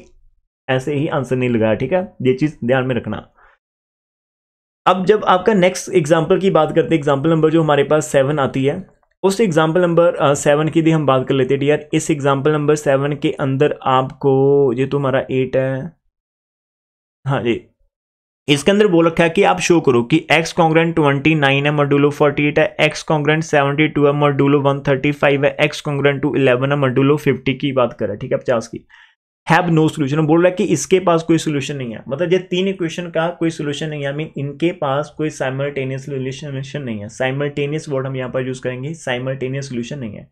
ऐसे ही आंसर नहीं लगाया ठीक है ये चीज़ ध्यान में रखना अब जब आपका नेक्स्ट एग्जाम्पल की बात करते हैं एग्जाम्पल नंबर जो हमारे पास सेवन आती है उस एग्जाम्पल नंबर सेवन की भी हम बात कर लेते हैं डी इस एग्जाम्पल नंबर सेवन के अंदर आपको ये तो हमारा एट है हाँ जी इसके अंदर बोल रखा है कि आप शो करो कि एक्स कॉन्ग्रेंट ट्वेंटी नाइन है मॉड्यूलो फोर्टी एट है एक्स कॉन्ग्रेंट सेवेंटी टू है मॉड्यूलो वन थर्टी फाइव है एक्स कॉन्ग्रेंट टू इलेवन है मॉड्यूलो फिफ्टी की बात कर रहा है ठीक है पचास की हैव नो सोल्यूशन बोल रहा है कि इसके पास कोई सोल्यूशन नहीं है मतलब ये तीन इक्वेशन का कोई सोल्यूशन नहीं है मीन इनके पास कोई साइमल्टेनियस सोल्यूशन नहीं है साइमल्टेनियस वर्ड हम यहाँ पर यूज़ करेंगे साइमल्टेनियस सोल्यूशन नहीं है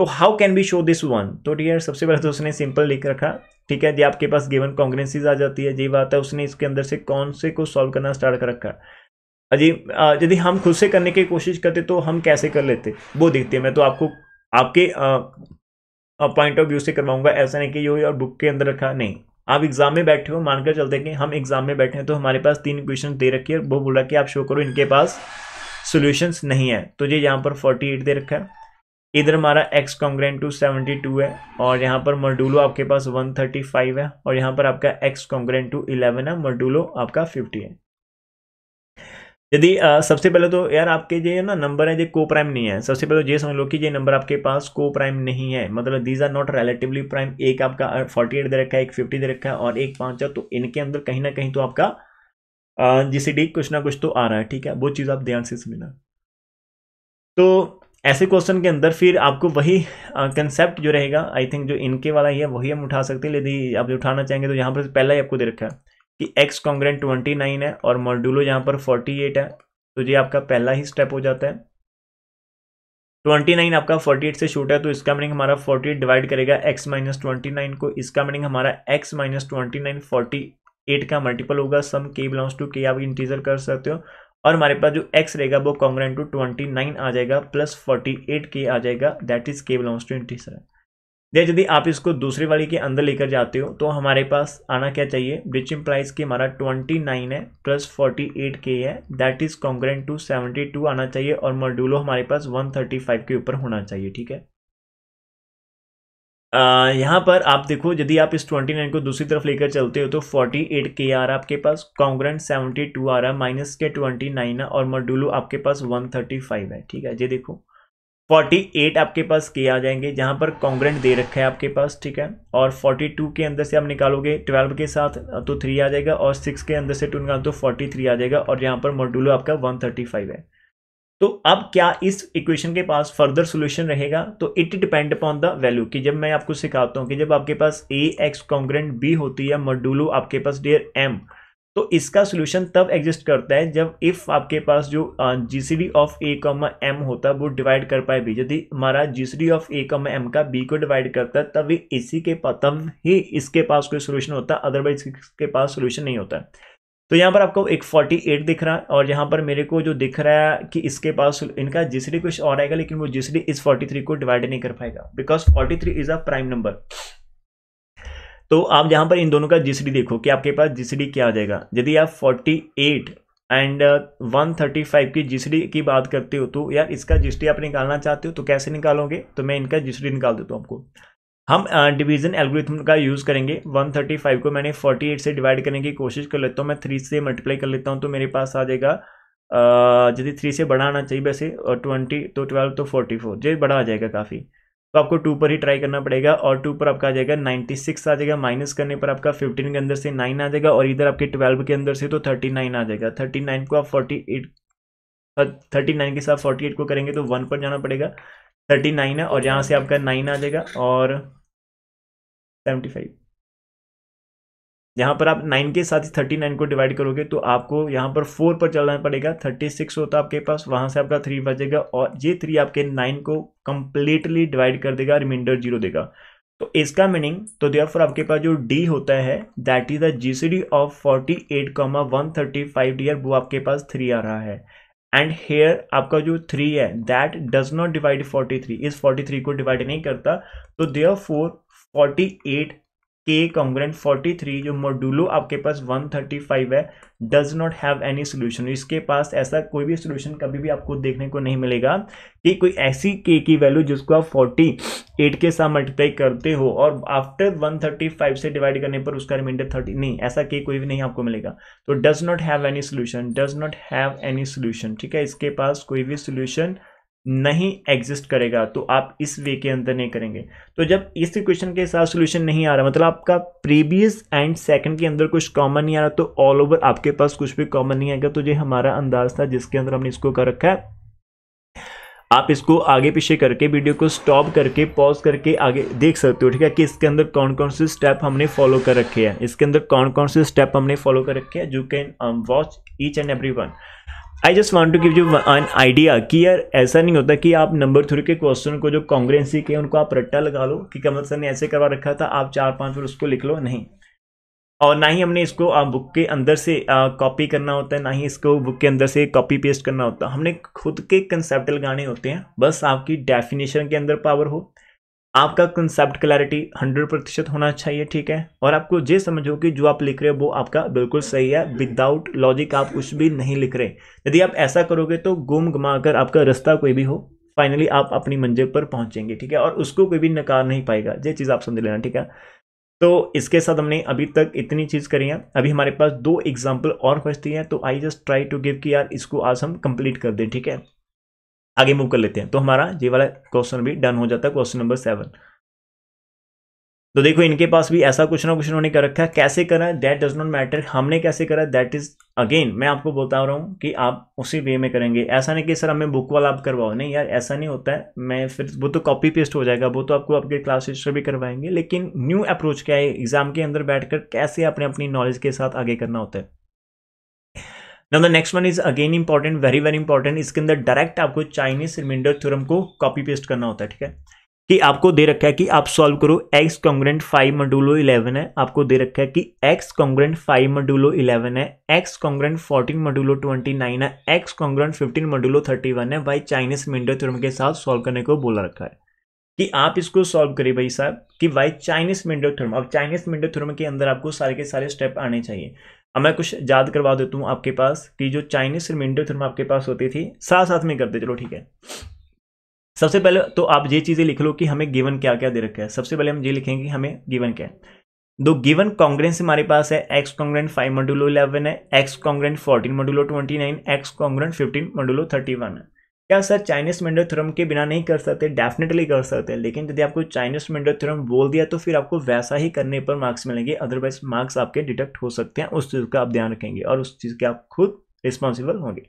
तो how can be show this one तो ठीक है सबसे पहले तो उसने सिंपल लिख रखा ठीक है जी आपके पास गिवन कॉन्ग्रेंसीज आ जाती है जी बात है उसने इसके अंदर से कौन से को सॉल्व करना स्टार्ट कर रखा अजी हाँ यदि हम खुद से करने की कोशिश करते तो हम कैसे कर लेते वो देखते हैं मैं तो आपको आपके पॉइंट ऑफ व्यू से करवाऊंगा ऐसा नहीं कि यो और बुक के अंदर रखा नहीं आप एग्जाम में बैठे हो मानकर चलते हैं कि हम एग्जाम में बैठे हैं तो हमारे पास तीन क्वेश्चन दे रखी है वो बोला कि आप शो करो इनके पास सोल्यूशंस नहीं है तो ये यहाँ पर फोर्टी एट दे रखा है इधर हमारा x congruent to seventy two है और यहाँ पर मॉड्यूलो आपके पास वन थर्टी फाइव है और यहाँ पर आपका एक्स कॉन्ग्रेन टू इलेवन है मॉड्यूलो आपका फिफ्टी है यदि सबसे पहले तो यार आपके जो ना नंबर है जो को प्राइम नहीं है सबसे पहले तो ये समझ लो कि ये नंबर आपके पास को प्राइम नहीं है मतलब these are not relatively prime एक आपका फोर्टी एट दे रखा है एक फिफ्टी दे रखा है और एक पाँच है तो इनके अंदर कहीं ना कहीं तो आपका जी डी कुछ ना कुछ तो आ रहा है ठीक है वो चीज़ आप ध्यान से समझना तो ऐसे क्वेश्चन के अंदर फिर आपको वही कंसेप्ट जो रहेगा आई थिंक जो इनके वाला ही है वही हम उठा सकते हैं यदि आप उठाना चाहेंगे तो यहाँ पर पहला ही आपको दे रखा है कि एक्स कॉन्ग्रेंट ट्वेंटी नाइन है और मॉड्यूलो यहाँ पर फोर्टी एट है तो ये आपका पहला ही स्टेप हो जाता है ट्वेंटी नाइन आपका फोर्टी एट से छूट है तो इसका मीनिंग हमारा फोर्टी एट डिवाइड करेगा एक्स माइनस ट्वेंटी नाइन को इसका मीनिंग हमारा x minus twenty nine forty eight का मल्टीपल होगा सम के बिलोंग्स टू के आप इंटीजर कर सकते हो और हमारे पास जो x रहेगा वो कॉन्ग्रेन टू ट्वेंटी नाइन आ जाएगा प्लस फोर्टी एट के आ जाएगा that is k belongs to integer या यदि आप इसको दूसरे वाली के अंदर लेकर जाते हो तो हमारे पास आना क्या चाहिए ब्रिच प्राइस के हमारा ट्वेंटी नाइन है प्लस फोर्टी एट के है that is congruent to seventy two आना चाहिए और मॉड्यूलो हमारे पास वन थर्टी फाइव के ऊपर होना चाहिए ठीक है यहाँ पर आप देखो यदि आप इस 29 को दूसरी तरफ लेकर चलते हो तो 48 के आ रहा आपके पास कॉन्ग्रेंट 72 आ रहा है माइनस के 29 है और मॉड्यूलो आपके पास 135 है ठीक है ये देखो 48 आपके पास के आ जाएंगे जहाँ पर कॉन्ग्रेंट दे रखा है आपके पास ठीक है और 42 के अंदर से आप निकालोगे 12 के साथ तो 3 आ जाएगा और 6 के अंदर से टू निकालो तो 43 आ जाएगा और यहाँ पर मडुलो आपका 135 है तो अब क्या इस इक्वेशन के पास फर्दर सोल्यूशन रहेगा तो it depend upon the value कि जब मैं आपको सिखाता हूँ कि जब आपके पास ए एक्स कॉन्ग्रेंट बी होती है मडुलू आपके पास डेयर एम तो इसका सोल्यूशन तब एग्जिस्ट करता है जब इफ़ आपके पास जो G C D of a comma m होता है वो डिवाइड कर पाए बी यदि हमारा G C D of a comma m का बी को डिवाइड करता है तभी इसी के पास तब ही इसके पास कोई सोल्यूशन होता है अदरवाइज इसके पास सोल्यूशन नहीं होता है तो यहाँ पर आपको एक 48 दिख रहा है और यहाँ पर मेरे को जो दिख रहा है कि इसके पास इनका जिसरी कुछ और आएगा लेकिन वो जिसरी इस 43 को डिवाइड नहीं कर पाएगा because 43 three is a prime number तो आप यहाँ पर इन दोनों का जिसरी देखो कि आपके पास जिसरी क्या आ जाएगा यदि आप 48 एंड वन थर्टी फाइव की जिसरी की बात करते हो तो यार इसका जिसरी आप निकालना चाहते हो तो कैसे निकालोगे तो मैं इनका जिसरी निकाल देता हूँ आपको हम डिवीजन एल्गोरिथम का यूज़ करेंगे 135 को मैंने 48 से डिवाइड करने की कोशिश कर लेता हूँ मैं थ्री से मल्टीप्लाई कर लेता हूँ तो मेरे पास आ जाएगा यदि थ्री से बड़ा आना चाहिए वैसे और ट्वेंटी तो ट्वेल्व तो फोर्टी फोर जो बड़ा आ जाएगा काफ़ी तो आपको टू पर ही ट्राई करना पड़ेगा और टू पर आपका आ जाएगा नाइन्टी सिक्स आ जाएगा माइनस करने पर आपका फिफ्टीन के अंदर से नाइन आ जाएगा और इधर आपके ट्वेल्व के अंदर से तो थर्टी नाइन आ जाएगा थर्टी नाइन को आप फोर्टी एट थर्टी नाइन के साथ फोर्टी एट को करेंगे तो वन पर जाना पड़ेगा थर्टी नाइन है और यहाँ से आपका नाइन आ जाएगा और सेवेंटी फाइव यहाँ पर आप नाइन के साथ ही थर्टी नाइन को डिवाइड करोगे तो आपको यहाँ पर फोर पर चलना पड़ेगा थर्टी सिक्स होता आपके पास वहाँ से आपका थ्री बचेगा और ये थ्री आपके नाइन को कंप्लीटली डिवाइड कर देगा रिमाइंडर जीरो देगा तो इसका मीनिंग तो देयर आपके पास जो डी होता है that is the G C D of forty eight comma one thirty five d वो आपके पास थ्री आ रहा है एंड हेयर आपका जो थ्री है that does not divide forty three इस फोर्टी थ्री को डिवाइड नहीं करता तो देयर फोर 48 के कॉन्ग्रेंट 43 जो मॉड्यूलो आपके पास 135 है does not have any solution इसके पास ऐसा कोई भी सोल्यूशन कभी भी आपको देखने को नहीं मिलेगा कि कोई ऐसी के की वैल्यू जिसको आप 48 के साथ मल्टीप्लाई करते हो और आफ्टर 135 से डिवाइड करने पर उसका रिमाइंडर 30 नहीं ऐसा के कोई भी नहीं आपको मिलेगा तो does not have any solution does not have any solution ठीक है इसके पास कोई भी सोल्यूशन नहीं एग्जिस्ट करेगा तो आप इस वे के अंदर नहीं करेंगे तो जब इस इक्वेशन के साथ सोल्यूशन नहीं आ रहा मतलब आपका प्रीवियस एंड सेकंड के अंदर कुछ कॉमन नहीं आ रहा तो ऑल ओवर आपके पास कुछ भी कॉमन नहीं आएगा तो ये हमारा अंदाज था जिसके अंदर हमने इसको कर रखा है आप इसको आगे पीछे करके वीडियो को स्टॉप करके पॉज करके आगे देख सकते हो ठीक है कि इसके अंदर कौन कौन से स्टेप हमने फॉलो कर रखे हैं इसके अंदर कौन कौन से स्टेप हमने फॉलो कर रखे हैं you can watch each and every one I just want to give you an idea कि यार ऐसा नहीं होता कि आप नंबर थ्री के क्वेश्चन को जो कांग्रेसी के उनको आप रट्टा लगा लो कि कमल मतलब सर ने ऐसे करवा रखा था आप चार पाँच बार उसको लिख लो नहीं और ना ही हमने इसको बुक के अंदर से कॉपी करना होता है ना ही इसको बुक के अंदर से कॉपी पेस्ट करना होता है हमने खुद के कंसेप्ट लगाने होते हैं बस आपकी डेफिनेशन के अंदर पावर हो आपका कंसेप्ट क्लैरिटी 100 प्रतिशत होना चाहिए ठीक है और आपको जे समझो कि जो आप लिख रहे हो वो आपका बिल्कुल सही है विदाउट लॉजिक आप कुछ भी नहीं लिख रहे यदि आप ऐसा करोगे तो गुम घुमा कर आपका रास्ता कोई भी हो फाइनली आप अपनी मंजिल पर पहुंचेंगे ठीक है और उसको कोई भी नकार नहीं पाएगा ये चीज़ आप समझ लेना ठीक है तो इसके साथ हमने अभी तक इतनी चीज़ करी है अभी हमारे पास दो एग्जाम्पल और बचती हैं तो I just try to give कि यार इसको आज हम कंप्लीट कर दें ठीक है आगे मूव कर लेते हैं तो हमारा ये वाला क्वेश्चन भी डन हो जाता है क्वेश्चन नंबर सेवन तो देखो इनके पास भी ऐसा कुछ ना कुछ उन्होंने कर रखा है कैसे करा दैट डज नॉट मैटर हमने कैसे करा दैट इज अगेन मैं आपको बोलता रहा हूँ कि आप उसी वे में करेंगे ऐसा नहीं कि सर हमें बुक वाला आप करवाओ नहीं यार ऐसा नहीं होता है मैं फिर वो तो कॉपी पेस्ट हो जाएगा वो तो आपको आपके क्लास टीचर भी करवाएंगे लेकिन न्यू अप्रोच क्या है एग्जाम के अंदर बैठ कैसे अपने अपनी नॉलेज के साथ आगे करना होता है now the next one is again important very very important इसके अंदर डायरेक्ट आपको चाइनीज रिमाइंडर थ्योरम को कॉपी पेस्ट करना होता है ठीक है कि आपको दे रखा है कि आप सॉल्व करो x congruent five modulo eleven है आपको दे रखा है कि x congruent five modulo eleven है x congruent fourteen modulo twenty nine है x congruent fifteen modulo thirty one है भाई चाइनीज रिमाइंडर थ्योरम के साथ सॉल्व करने को बोला रखा है कि आप इसको सॉल्व करिए भाई साहब कि भाई चाइनीज मिंडो थ्योरम अब चाइनीज मिंडो थ्योरम के अंदर आपको सारे के सारे स्टेप आने चाहिए अब मैं कुछ याद करवा देता हूँ आपके पास कि जो चाइनीज रिमाइंडर थ्योरम आपके पास होती थी साथ साथ में करते चलो ठीक है सबसे पहले तो आप ये चीज़ें लिख लो कि हमें गिवन क्या क्या दे रखा है सबसे पहले हम ये लिखेंगे हमें गिवन क्या है दो गिवन कॉन्ग्रेंस हमारे पास है x congruent five modulo eleven है x congruent fourteen modulo twenty nine x congruent fifteen modulo thirty one है क्या सर चाइनीस मेंडो थ्योरम के बिना नहीं कर सकते डेफिनेटली कर सकते लेकिन यदि आपको चाइनीस मेंडो थ्योरम बोल दिया तो फिर आपको वैसा ही करने पर मार्क्स मिलेंगे अदरवाइज मार्क्स आपके डिटेक्ट हो सकते हैं उस चीज़ का आप ध्यान रखेंगे और उस चीज़ के आप खुद रिस्पॉन्सिबल होंगे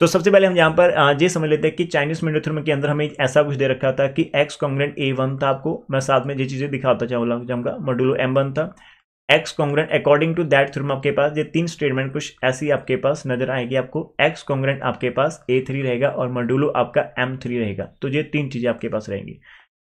तो सबसे पहले हम यहाँ पर ये समझ लेते हैं कि चाइनीस मेंडो थ्योरम के अंदर हमें ऐसा कुछ दे रखा था कि एक्स कॉन्ग्रेंट ए वन था आपको मैं साथ में ये चीज़ें दिखाता चाहूँगा जाऊँगा मॉड्यूलो एम वन था x congruent according to that theorem आपके पास ये तीन स्टेटमेंट कुछ ऐसी आपके पास नजर आएगी आपको एक्स कॉन्ग्रेंट आपके पास ए थ्री रहेगा और मडुलो आपका एम थ्री रहेगा तो ये तीन चीज़ें आपके पास रहेंगी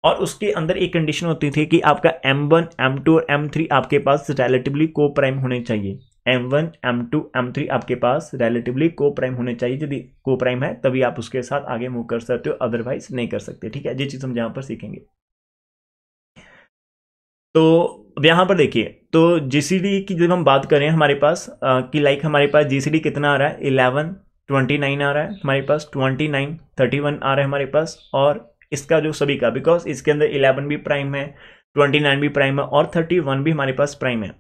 और उसके अंदर एक कंडीशन होती थी कि आपका एम वन एम टू और एम थ्री आपके पास रिलेटिवली को प्राइम होने चाहिए m one M two M three आपके पास रिलेटिवली को प्राइम होने चाहिए यदि को प्राइम है तभी आप उसके साथ आगे मूव कर सकते हो अदरवाइज नहीं कर सकते ठीक है ये चीज़ हम यहाँ पर सीखेंगे तो अब यहाँ पर देखिए तो जी की जब हम बात करें हमारे पास आ, कि लाइक हमारे पास जी कितना आ रहा है इलेवन ट्वेंटी नाइन आ रहा है हमारे पास ट्वेंटी नाइन थर्टी वन आ रहा है हमारे पास और इसका जो सभी का बिकॉज इसके अंदर इलेवन भी प्राइम है ट्वेंटी नाइन भी प्राइम है और थर्टी वन भी हमारे पास प्राइम है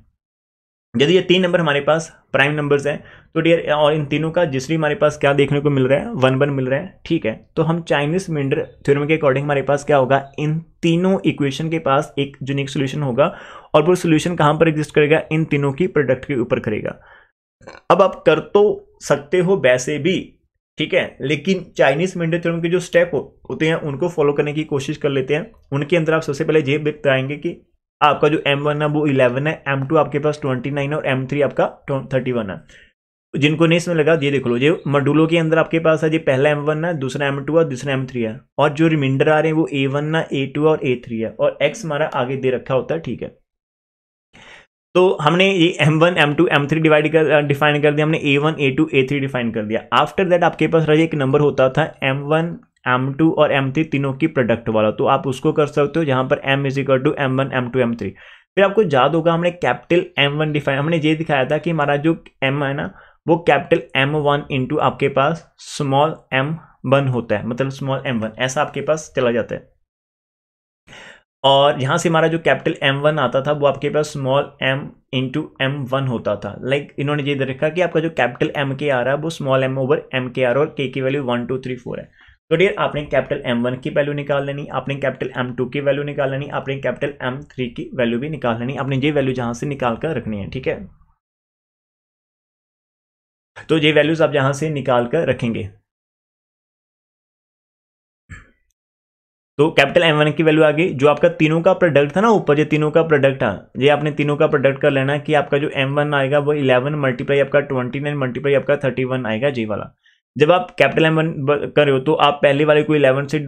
यदि ये तीन नंबर हमारे पास प्राइम नंबर्स हैं तो डियर और इन तीनों का जिसरी हमारे पास क्या देखने को मिल रहा है वन वन मिल रहा है ठीक है तो हम चाइनीज मिंडर थ्योरम के अकॉर्डिंग हमारे पास क्या होगा इन तीनों इक्वेशन के पास एक यूनिक सोल्यूशन होगा और वो सोल्यूशन कहाँ पर एग्जिस्ट करेगा इन तीनों की प्रोडक्ट के ऊपर करेगा अब आप कर तो सकते हो वैसे भी ठीक है लेकिन चाइनीज मिंडर थ्योरम के जो स्टेप हो, होते हैं उनको फॉलो करने की कोशिश कर लेते हैं उनके अंदर आप सबसे पहले ये बताएंगे कि आपका जो एम है वो इलेवन है एम आपके पास ट्वेंटी है और एम आपका थर्टी है जिनको नहीं इसमें लगा ये देख लो ये मडुलो के अंदर आपके पास है ये पहला एम वन है दूसरा एम टू है दूसरा एम थ्री है और जो रिमाइंडर आ रहे हैं वो ए वन ना ए टू और ए थ्री है और एक्स हमारा आगे दे रखा होता है ठीक है तो हमने ये m one M two M three divide कर डिफाइन कर दिया हमने a one a two A three define कर दिया आफ्टर दैट आपके पास रहा एक नंबर होता था एम वन एम टू और एम थ्री तीनों की प्रोडक्ट वाला तो आप उसको कर सकते हो जहाँ पर m is equal to m one M two M three फिर आपको याद होगा हमने कैपिटल एम वन डिफाइन हमने ये दिखाया था कि हमारा जो एम है ना वो कैपिटल एम वन इंटू आपके पास स्मॉल एम वन होता है मतलब स्मॉल एम वन ऐसा आपके पास चला जाता है और यहाँ से हमारा जो कैपिटल एम वन आता था वो आपके पास small m into m one होता था लाइक like, इन्होंने ये देखा कि आपका जो कैपिटल एम के आ रहा है वो small m over m k r और k की value one two three four है तो डियर आपने कैपिटल M1 की वैल्यू निकाल लेनी आपने कैपिटल M2 की वैल्यू निकाल लेनी आपने कैपिटल M3 की वैल्यू भी निकाल लेनी आपने ये वैल्यू जहां से निकाल कर रखनी है ठीक है तो ये वैल्यूज आप जहां से निकाल कर रखेंगे तो कैपिटल एम वन की वैल्यू आ गई जो आपका तीनों का प्रोडक्ट था ना ऊपर ये तीनों का प्रोडक्ट था ये आपने तीनों का प्रोडक्ट कर लेना कि आपका जो एम वन आएगा वो इलेवन मल्टीप्लाई आपका ट्वेंटी नाइन मल्टीप्लाई आपका थर्टी वन आएगा जी वाला जब आप कैपिटल एम वन कर रहे हो तो आप पहले वाले को इलेवन से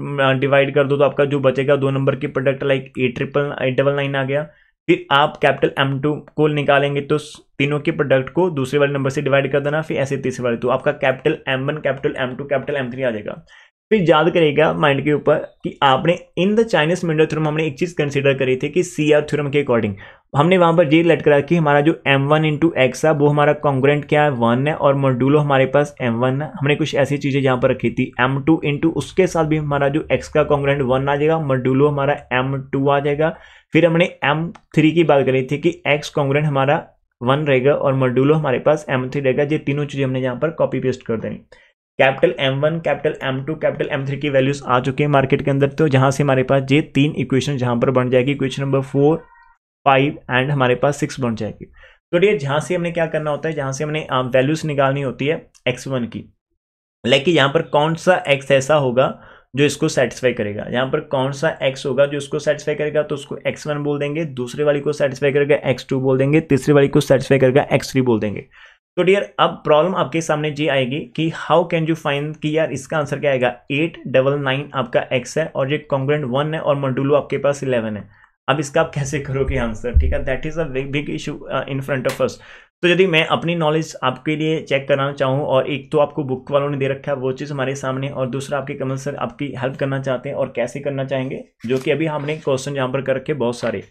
डिवाइड कर दो तो आपका जो बचेगा दो नंबर के product like a triple double nine आ गया फिर आप कैपिटल एम टू को निकालेंगे तो तीनों के प्रोडक्ट को दूसरे वाले नंबर से डिवाइड कर देना फिर ऐसे तीसरे वाले तो आपका capital M one capital M two capital M three आ जाएगा फिर याद करेगा माइंड के ऊपर कि आपने in the Chinese remainder theorem हमने एक चीज़ कंसिडर करी थी कि सी आर थ्योरम के अकॉर्डिंग हमने वहाँ पर ये लटका कि हमारा जो एम वन इंटू एक्स है वो हमारा कॉन्ग्रेंट क्या है वन है और मॉड्यूलो हमारे पास एम वन है हमने कुछ ऐसी चीज़ें यहाँ पर रखी थी एम टू इंटू उसके साथ भी हमारा जो एक्स का कॉन्ग्रेंट वन आ जाएगा मॉड्यूलो हमारा एम टू आ जाएगा फिर हमने एम थ्री की बात करी थी कि एक्स कॉन्ग्रेंट हमारा वन रहेगा और मॉड्यूलो हमारे पास एम थ्री रहेगा ये तीनों चीज़ें हमने यहाँ पर कॉपी पेस्ट कर देनी capital M one capital M two capital M three की वैल्यूज आ चुके हैं मार्केट के अंदर तो जहां से हमारे पास ये तीन इक्वेशन जहां पर बन जाएगी equation number four five and हमारे पास सिक्स बन जाएगी तो ये जहां से हमने क्या करना होता है जहां से हमने वैल्यूज निकालनी होती है एक्स वन की लेकिन यहाँ पर कौन सा एक्स ऐसा होगा जो इसको सेटिस्फाई करेगा यहाँ पर कौन सा एक्स होगा जो इसको सेटिस्फाई करेगा तो उसको एक्स वन बोल देंगे दूसरे वाली को सेटिस्फाई करेगा एक्स टू बोल देंगे तीसरे वाली को सेटिस्फाई करेगा एक्स थ्री बोल देंगे तो डियर अब प्रॉब्लम आपके सामने ये आएगी कि हाउ कैन यू फाइंड कि यार इसका आंसर क्या आएगा एट डबल नाइन आपका एक्स है और ये कॉन्ग्रेंट वन है और मंडुलो आपके पास इलेवन है अब इसका आप कैसे करोगे आंसर ठीक है that is a big issue in front of us तो यदि मैं अपनी नॉलेज आपके लिए चेक कराना चाहूँ और एक तो आपको बुक वालों ने दे रखा है वो चीज़ हमारे सामने और दूसरा आपके कमेंट सर आपकी हेल्प करना चाहते हैं और कैसे करना चाहेंगे जो कि अभी हमने क्वेश्चन यहाँ पर कर रखे बहुत सारे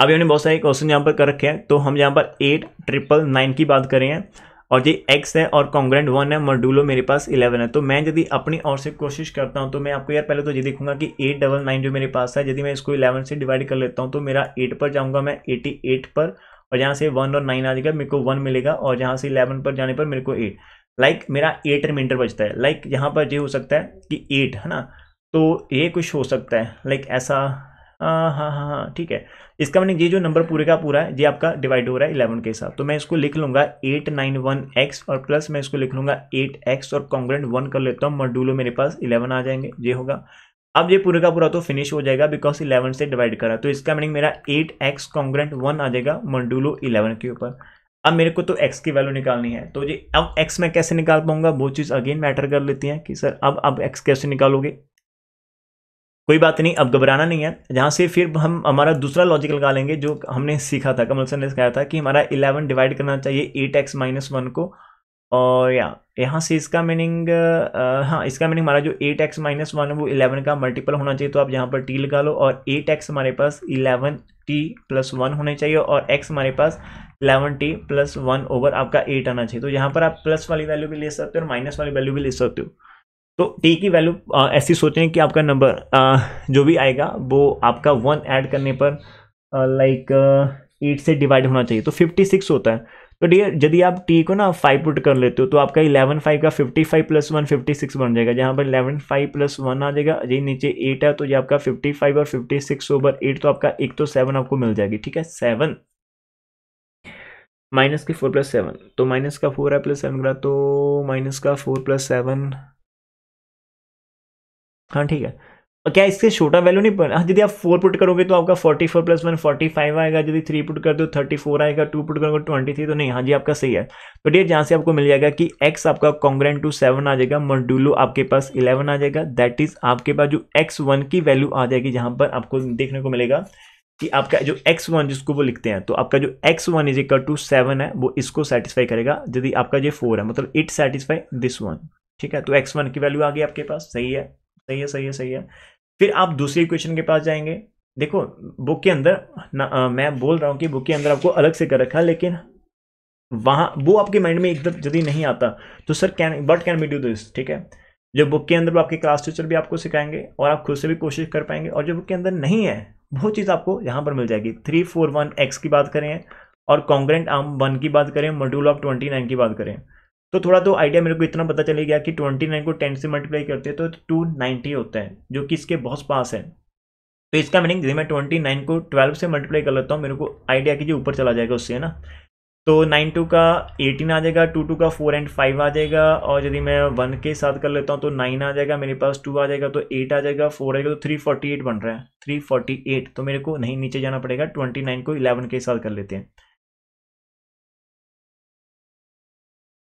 अभी हमने बहुत सारे क्वेश्चन यहाँ पर कर रखे हैं तो हम यहाँ पर एट ट्रिपल नाइन की बात करें हैं और ये एक्स है और कॉन्ग्रेंट वन है मॉड्यूलो मेरे पास इलेवन है तो मैं यदि अपनी और से कोशिश करता हूँ तो मैं आपको यार पहले तो ये देखूंगा कि एट डबल नाइन जो मेरे पास है यदि मैं इसको इलेवन से डिवाइड कर लेता हूँ तो मेरा एट पर जाऊँगा मैं एटी एट पर और यहाँ से वन और नाइन आ जाएगा मेरे को वन मिलेगा और यहाँ से इलेवन पर जाने पर मेरे को एट लाइक like, मेरा एट रिमाइंडर बचता है लाइक like, यहाँ पर ये हो सकता है कि एट है ना तो ये कुछ हो सकता है लाइक like, ऐसा हाँ, हाँ हाँ हाँ ठीक है इसका मैंने ये जो नंबर पूरे का पूरा है ये आपका डिवाइड हो रहा है इलेवन के साथ तो मैं इसको लिख लूँगा एट नाइन वन एक्स और प्लस मैं इसको लिख लूँगा एट एक्स और कॉन्ग्रेंट वन कर लेता हूँ मॉड्यूलो मेरे पास इलेवन आ जाएंगे ये होगा अब ये पूरे का पूरा तो फिनिश हो जाएगा बिकॉज इलेवन से डिवाइड करा तो इसका मीनिंग मेरा एट एक्स कॉन्ग्रेंट वन आ जाएगा मंडूलो इलेवन के ऊपर अब मेरे को तो एक्स की वैल्यू निकालनी है तो ये अब एक्स मैं कैसे निकाल पाऊंगा वो चीज़ अगेन मैटर कर लेती है कि सर अब अब एक्स कैसे निकालोगे कोई बात नहीं अब घबराना नहीं है यहाँ से फिर हम हमारा दूसरा लॉजिक लगा लेंगे जो हमने सीखा था कमल सर ने कहा था कि हमारा इलेवन डिवाइड करना चाहिए एट एक्स माइनस वन को और या यहाँ से इसका मीनिंग हाँ इसका मीनिंग हमारा जो एट एक्स माइनस वन है वो इलेवन का मल्टीपल होना चाहिए तो आप यहाँ पर टी लगा लो और एट एक्स हमारे पास इलेवन टी प्लस वन होने चाहिए और एक्स हमारे पास eleven t plus one over आपका एट आना चाहिए तो यहाँ पर आप प्लस वाली वैल्यू भी ले सकते हो और माइनस वाली वैल्यू भी ले सकते हो तो टी की वैल्यू ऐसी सोचें कि आपका नंबर जो भी आएगा वो आपका वन ऐड करने पर लाइक एट से डिवाइड होना चाहिए तो फिफ्टी सिक्स होता है तो डियर यदि आप टी को ना फाइव पुट कर लेते हो तो आपका इलेवन फाइव का fifty five plus one fifty six बन जाएगा जहाँ पर इलेवन फाइव प्लस वन आ जाएगा यही नीचे एट है तो ये आपका फिफ्टी फाइव और फिफ्टी सिक्स ओवर एट तो आपका एक तो सेवन आपको मिल जाएगी ठीक है सेवन माइनस की फोर प्लस सेवन तो माइनस का फोर है प्लस सेवन तो का तो माइनस का फोर प्लस सेवन हाँ ठीक है क्या इससे छोटा वैल्यू नहीं पड़ा हाँ यदि आप फोर पुट करोगे तो आपका forty four plus one forty five आएगा यदि थ्री पुट कर दो थर्टी फोर आएगा टू पुट करोगे ट्वेंटी थ्री तो नहीं हाँ जी आपका सही है तो डेट जहाँ से आपको मिल जाएगा कि एक्स आपका कॉन्ग्रेंट टू सेवन आ जाएगा मॉड्यूलो आपके पास इलेवन आ जाएगा दैट इज आपके पास जो एक्स वन की वैल्यू आ जाएगी जहाँ पर आपको देखने को मिलेगा कि आपका जो वन जिसको वो लिखते हैं तो आपका जो x one is equal to seven है वो इसको सेटिस्फाई करेगा यदि आपका जो फोर है मतलब इट सेटिस्फाई दिस वन ठीक है तो वन की वैल्यू आ गई आपके पास सही है सही है सही है सही है फिर आप दूसरे क्वेश्चन के पास जाएंगे देखो बुक के अंदर ना आ, मैं बोल रहा हूँ कि बुक के अंदर आपको अलग से कर रखा है लेकिन वहाँ वो आपके माइंड में एकदम यदि नहीं आता तो sir can what can be do this ठीक है जो बुक के अंदर आपके क्लास टीचर भी आपको सिखाएंगे और आप खुद से भी कोशिश कर पाएंगे और जो बुक के अंदर नहीं है वो चीज़ आपको यहाँ पर मिल जाएगी थ्री फोर वन एक्स की बात करें और कॉन्ग्रेंट आर्म वन की बात करें मॉड्यूल ऑफ ट्वेंटी नाइन की बात करें तो थोड़ा तो आइडिया मेरे को इतना पता चले गया कि ट्वेंटी नाइन को टेन से मल्टीप्लाई करते हैं तो टू नाइन्टी होता है जो कि इसके बहुत पास है तो इसका मीनिंग यदि मैं ट्वेंटी नाइन को ट्वेल्व से मल्टीप्लाई कर लेता हूँ मेरे को आइडिया कीजिए ऊपर चला जाएगा उससे ना तो नाइन टू का एटीन आ जाएगा टू टू का फोर एंड फाइव आ जाएगा और यदि मैं वन के साथ कर लेता हूँ तो नाइन आ जाएगा मेरे पास टू आ जाएगा तो एट आ जाएगा फोर आएगा तो थ्री फोर्टी एट बन रहा है थ्री फोर्टी एट तो मेरे को नहीं नीचे जाना पड़ेगा ट्वेंटी नाइन को इलेवन के साथ कर लेते हैं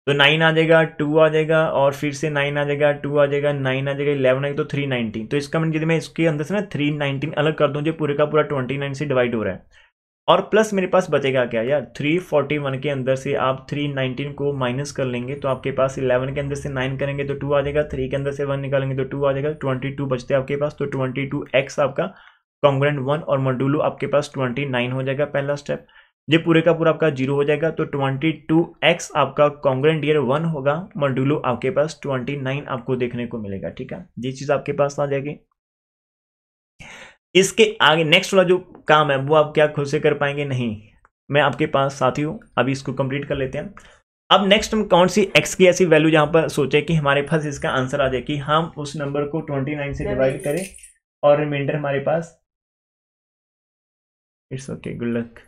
तो नाइन आ जाएगा टू आ जाएगा और फिर से नाइन आ जाएगा टू आ जाएगा नाइन आ जाएगा इलेवन आएगा तो थ्री नाइनटीन तो इसका मीन मतलब यदि मैं इसके अंदर से ना थ्री नाइनटीन अलग कर दूँ जो पूरे का पूरा ट्वेंटी नाइन से डिवाइड हो रहा है और प्लस मेरे पास बचेगा क्या यार थ्री फोर्टी वन के अंदर से आप थ्री नाइनटीन को माइनस कर लेंगे तो आपके पास इलेवन के अंदर से नाइन करेंगे तो टू आ जाएगा थ्री के अंदर से वन निकालेंगे तो टू आ जाएगा ट्वेंटी टू बचते आपके पास तो ट्वेंटी टू एक्स आपका कॉन्ग्रेंट वन और मोडुलो आपके पास ट्वेंटी नाइन हो जाएगा पहला स्टेप ये पूरे का पूरा आपका जीरो हो जाएगा तो ट्वेंटी टू एक्स आपका कॉन्ग्रेंट ईयर वन होगा मॉड्यूलो आपके पास ट्वेंटी नाइन आपको देखने को मिलेगा ठीक है ये चीज आपके पास आ जाएगी इसके आगे नेक्स्ट वाला जो काम है वो आप क्या खुद से कर पाएंगे नहीं मैं आपके पास साथी हूं अभी इसको कंप्लीट कर लेते हैं अब नेक्स्ट हम कौन सी एक्स की ऐसी वैल्यू जहां पर सोचे कि हमारे पास इसका आंसर आ जाए कि हम उस नंबर को ट्वेंटी नाइन से डिवाइड करें और रिमाइंडर हमारे पास इट्स ओके गुड लक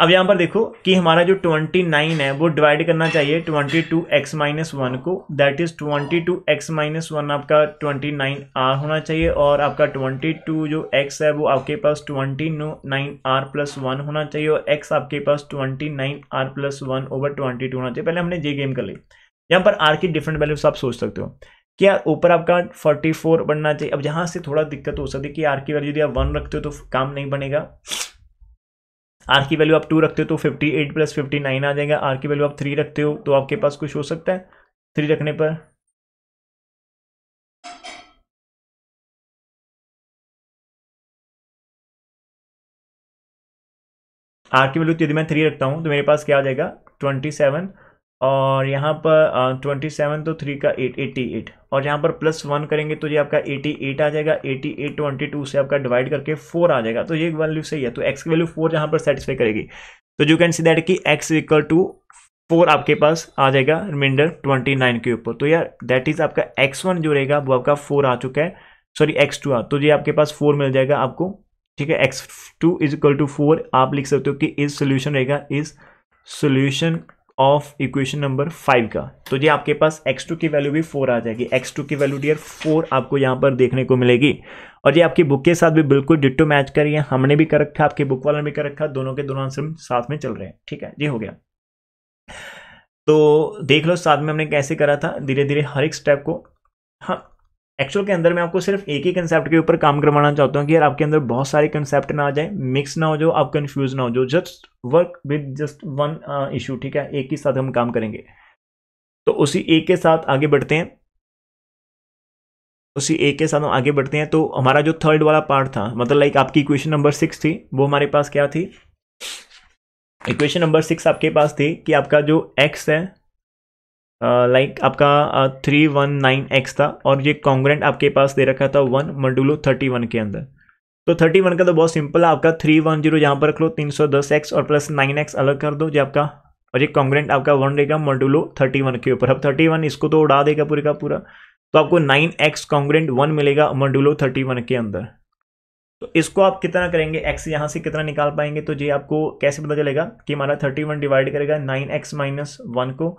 अब यहाँ पर देखो कि हमारा जो 29 है वो डिवाइड करना चाहिए 22x two x minus one को that is twenty two x minus one आपका 29 आर होना चाहिए और आपका 22 जो एक्स है वो आपके पास 29 आर प्लस वन होना चाहिए और एक्स आपके पास 29 R plus one over twenty होना चाहिए पहले हमने जे गेम कर ली यहाँ पर आर की डिफरेंट वैल्यूज आप सोच सकते हो क्या ऊपर आपका 44 बनना चाहिए अब यहाँ से थोड़ा दिक्कत हो सकती है कि आर की वैल्यू यदि आप वन रखते हो तो काम नहीं बनेगा आर की वैल्यू आप टू रखते हो तो fifty eight plus fifty nine आ जाएगा आर की वैल्यू आप थ्री रखते हो तो आपके पास कुछ हो सकता है थ्री रखने पर आर की वैल्यू तो यदि मैं थ्री रखता हूँ तो मेरे पास क्या आ जाएगा ट्वेंटी सेवन और यहाँ पर ट्वेंटी सेवन तो थ्री का एट एटी एट और यहाँ पर प्लस वन करेंगे तो ये आपका एटी एट आ जाएगा एटी एट ट्वेंटी टू से आपका डिवाइड करके फोर आ जाएगा तो ये वैल्यू सही है तो एक्स की वैल्यू फोर यहाँ पर सेटिस्फाई करेगी तो यू कैन सी दैट कि एक्स इक्वल टू फोर आपके पास आ जाएगा रिमाइंडर ट्वेंटी नाइन के ऊपर तो यार दैट इज़ आपका एक्स वन जो रहेगा वो आपका फोर आ चुका है सॉरी एक्स टू आ तो ये आपके पास फोर मिल जाएगा आपको ठीक है x two is equal to four आप लिख सकते हो कि इज सोल्यूशन रहेगा is solution of equation number five का तो जी आपके पास एक्स टू की वैल्यू भी फोर आ जाएगी एक्स टू की वैल्यू डियर फोर आपको यहाँ पर देखने को मिलेगी और ये आपकी बुक के साथ भी बिल्कुल डिट्टो मैच करी है हमने भी कर रखा आपके बुक वाला भी कर रखा दोनों के दोनों आंसर साथ में चल रहे हैं ठीक है जी हो गया तो देख लो साथ में हमने कैसे करा था धीरे धीरे हर एक स्टेप को हाँ एक्चुअल के अंदर मैं आपको सिर्फ एक ही कंसेप्ट के ऊपर काम करवाना चाहता हूँ कि यार आपके अंदर बहुत सारे कंसेप्ट ना आ जाए मिक्स ना हो जाओ आप कन्फ्यूज ना हो जाओ just work with just one issue ठीक है एक ही साथ हम काम करेंगे तो उसी एक के साथ आगे बढ़ते हैं उसी एक के साथ हम आगे बढ़ते हैं तो हमारा जो थर्ड वाला पार्ट था मतलब लाइक आपकी इक्वेशन नंबर सिक्स थी वो हमारे पास क्या थी इक्वेशन नंबर सिक्स आपके पास थी कि आपका जो एक्स है लाइक uh, like आपका थ्री वन नाइन एक्स था और ये कॉन्ग्रेंट आपके पास दे रखा था वन मंडुलो थर्टी वन के अंदर तो थर्टी वन का तो बहुत सिंपल है आपका थ्री वन जीरो यहाँ पर रख लो तीन सौ दस एक्स और प्लस नाइन एक्स अलग कर दो जो आपका और ये कॉन्ग्रेंट आपका वन रहेगा मंडुलो थर्टी वन के ऊपर अब थर्टी वन इसको तो उड़ा देगा पूरे का पूरा तो आपको नाइन एक्स कॉन्ग्रेंट वन मिलेगा मंडुलो थर्टी वन के अंदर तो इसको आप कितना करेंगे एक्स यहाँ से कितना निकाल पाएंगे तो ये आपको कैसे पता चलेगा कि हमारा थर्टी वन डिवाइड करेगा नाइन एक्स माइनस वन को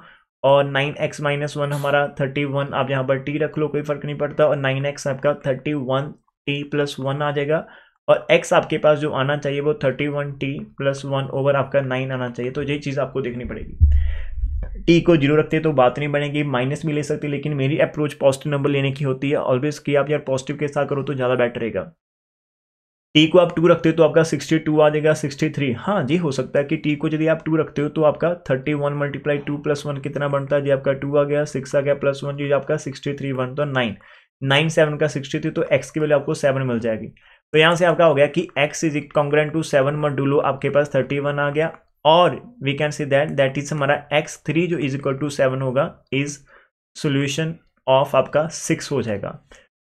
और नाइन एक्स माइनस वन हमारा थर्टी वन आप यहाँ पर टी रख लो कोई फर्क नहीं पड़ता और नाइन एक्स आपका thirty one t plus one आ जाएगा और x आपके पास जो आना चाहिए वो thirty one t plus one over आपका नाइन आना चाहिए तो यही चीज़ आपको देखनी पड़ेगी t को जीरो रखते तो बात नहीं बनेगी माइनस भी ले सकते लेकिन मेरी अप्रोच पॉजिटिव नंबर लेने की होती है ऑलवेज कि आप यार पॉजिटिव के साथ करो तो ज़्यादा बेटर रहेगा टी को आप टू रखते हो तो आपका सिक्सटी टू आ जाएगा सिक्सटी थ्री हाँ जी हो सकता है कि टी को यदि आप टू रखते हो तो आपका thirty one multiply two plus one कितना बनता है जी आपका टू आ गया सिक्स आ गया प्लस वन जी आपका सिक्सटी थ्री वन तो नाइन नाइन सेवन का सिक्सटी थ्री तो एक्स की वैल्यू आपको सेवन मिल जाएगी तो यहाँ से आपका हो गया कि x is congruent to seven modulo आपके पास थर्टी वन आ गया और we can see that that is हमारा एक्स थ्री जो इज इक्वल टू सेवन होगा इज सोल्यूशन ऑफ आपका सिक्स हो जाएगा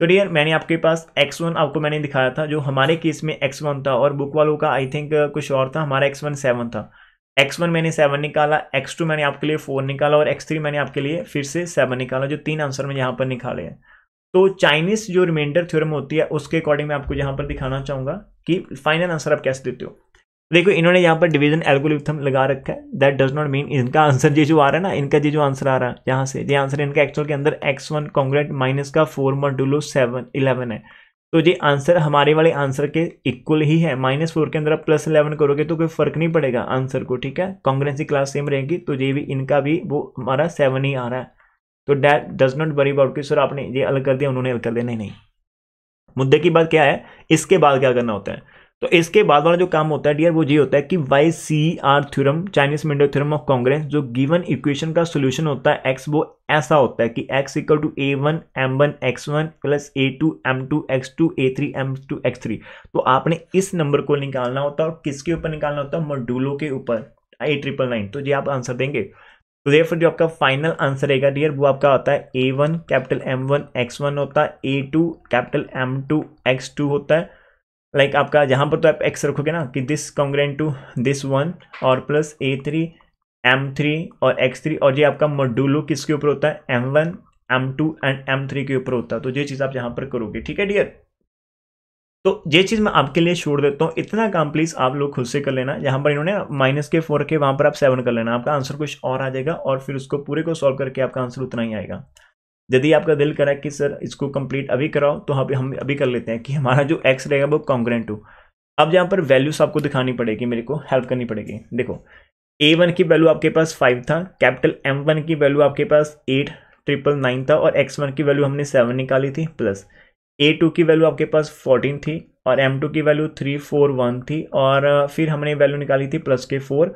तो डियर मैंने आपके पास एक्स वन आपको मैंने दिखाया था जो हमारे केस में एक्स वन था और बुक वालों का आई थिंक कुछ और था हमारा एक्स वन सेवन था एक्स वन मैंने सेवन निकाला एक्स टू मैंने आपके लिए फोर निकाला और एक्स थ्री मैंने आपके लिए फिर से सेवन निकाला जो तीन आंसर में यहाँ पर निकाले हैं तो चाइनीज जो रिमाइंडर थ्योरम होती है उसके अकॉर्डिंग मैं आपको यहाँ पर दिखाना चाहूँगा कि फाइनल आंसर आप कैसे देते हो देखो इन्होंने यहाँ पर डिवीजन एल्गोलिथम लगा रखा है दैट डज नॉट मीन इनका आंसर ये जो आ रहा है ना इनका ये जो आंसर आ रहा है यहाँ से ये आंसर इनका एक्चुअल के अंदर एक्स वन कॉन्ग्रेट माइनस का फोर मॉडुलो सेवन इलेवन है तो ये आंसर हमारे वाले आंसर के इक्वल ही है माइनस फोर के अंदर आप प्लस इलेवन करोगे तो कोई फर्क नहीं पड़ेगा आंसर को ठीक है कॉन्ग्रेंसी क्लास सेम रहेगी तो ये भी इनका भी वो हमारा सेवन ही आ रहा है तो that does not worry about कि सर आपने ये अलग कर दिया उन्होंने अलग कर दिया नहीं नहीं मुद्दे की बात क्या है इसके बाद क्या करना होता है तो इसके बाद वाला जो काम होता है डियर वो ये होता है कि Y C R theorem Chinese remainder theorem of congruence जो गिवन इक्वेशन का सोल्यूशन होता है एक्स वो ऐसा होता है कि x equal to A one M one x one plus A two M two x two A three M two x three तो आपने इस नंबर को निकालना होता है और किसके ऊपर निकालना होता है मोडूलो के ऊपर ए ट्रिपल नाइन तो ये आप आंसर देंगे तो फिर जो आपका फाइनल आंसर रहेगा डियर वो आपका आता है A one capital M one x one होता है A two capital M two x two होता है लाइक like आपका जहाँ पर तो आप एक्स रखोगे ना कि this congruent to this one और plus A three M three और एक्स थ्री और ये आपका मॉड्यूलो किसके ऊपर होता है M one M two and M three के ऊपर होता है तो ये चीज़ आप यहाँ पर करोगे ठीक है डियर तो ये चीज़ मैं आपके लिए छोड़ देता हूँ इतना काम प्लीज़ आप लोग खुद से कर लेना यहाँ पर इन्होंने माइनस के फोर के वहाँ पर आप सेवन कर लेना आपका आंसर कुछ और आ जाएगा और फिर उसको पूरे को सॉल्व करके आपका आंसर उतना ही आएगा यदि आपका दिल करा कि सर इसको कंप्लीट अभी कराओ तो हाँ हम अभी कर लेते हैं कि हमारा जो एक्स रहेगा वो कॉन्ग्रेंट हो अब यहाँ पर वैल्यूस आपको दिखानी पड़ेगी मेरे को हेल्प करनी पड़ेगी देखो ए वन की वैल्यू आपके पास फाइव था कैपिटल एम वन की वैल्यू आपके पास एट ट्रिपल नाइन था और एक्स वन की वैल्यू हमने सेवन निकाली थी प्लस ए टू की वैल्यू आपके पास फोर्टीन थी और एम टू की वैल्यू थ्री फोर वन थी और फिर हमने वैल्यू निकाली थी प्लस के फोर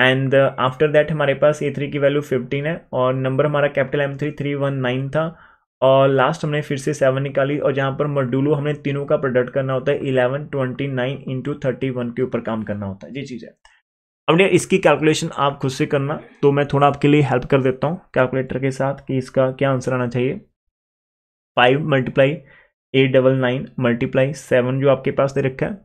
एंड आफ्टर दैट हमारे पास ए थ्री की वैल्यू फिफ्टीन है और नंबर हमारा capital M three three one nine था और लास्ट हमने फिर से सेवन निकाली और जहाँ पर मॉड्यूलो हमने तीनों का प्रोडक्ट करना होता है eleven twenty nine into thirty one के ऊपर काम करना होता है ये चीज़ है अब इसकी कैलकुलेशन आप खुद से करना तो मैं थोड़ा आपके लिए हेल्प कर देता हूँ कैलकुलेटर के साथ कि इसका क्या आंसर आना चाहिए five multiply eight double nine multiply seven जो आपके पास दे रखा है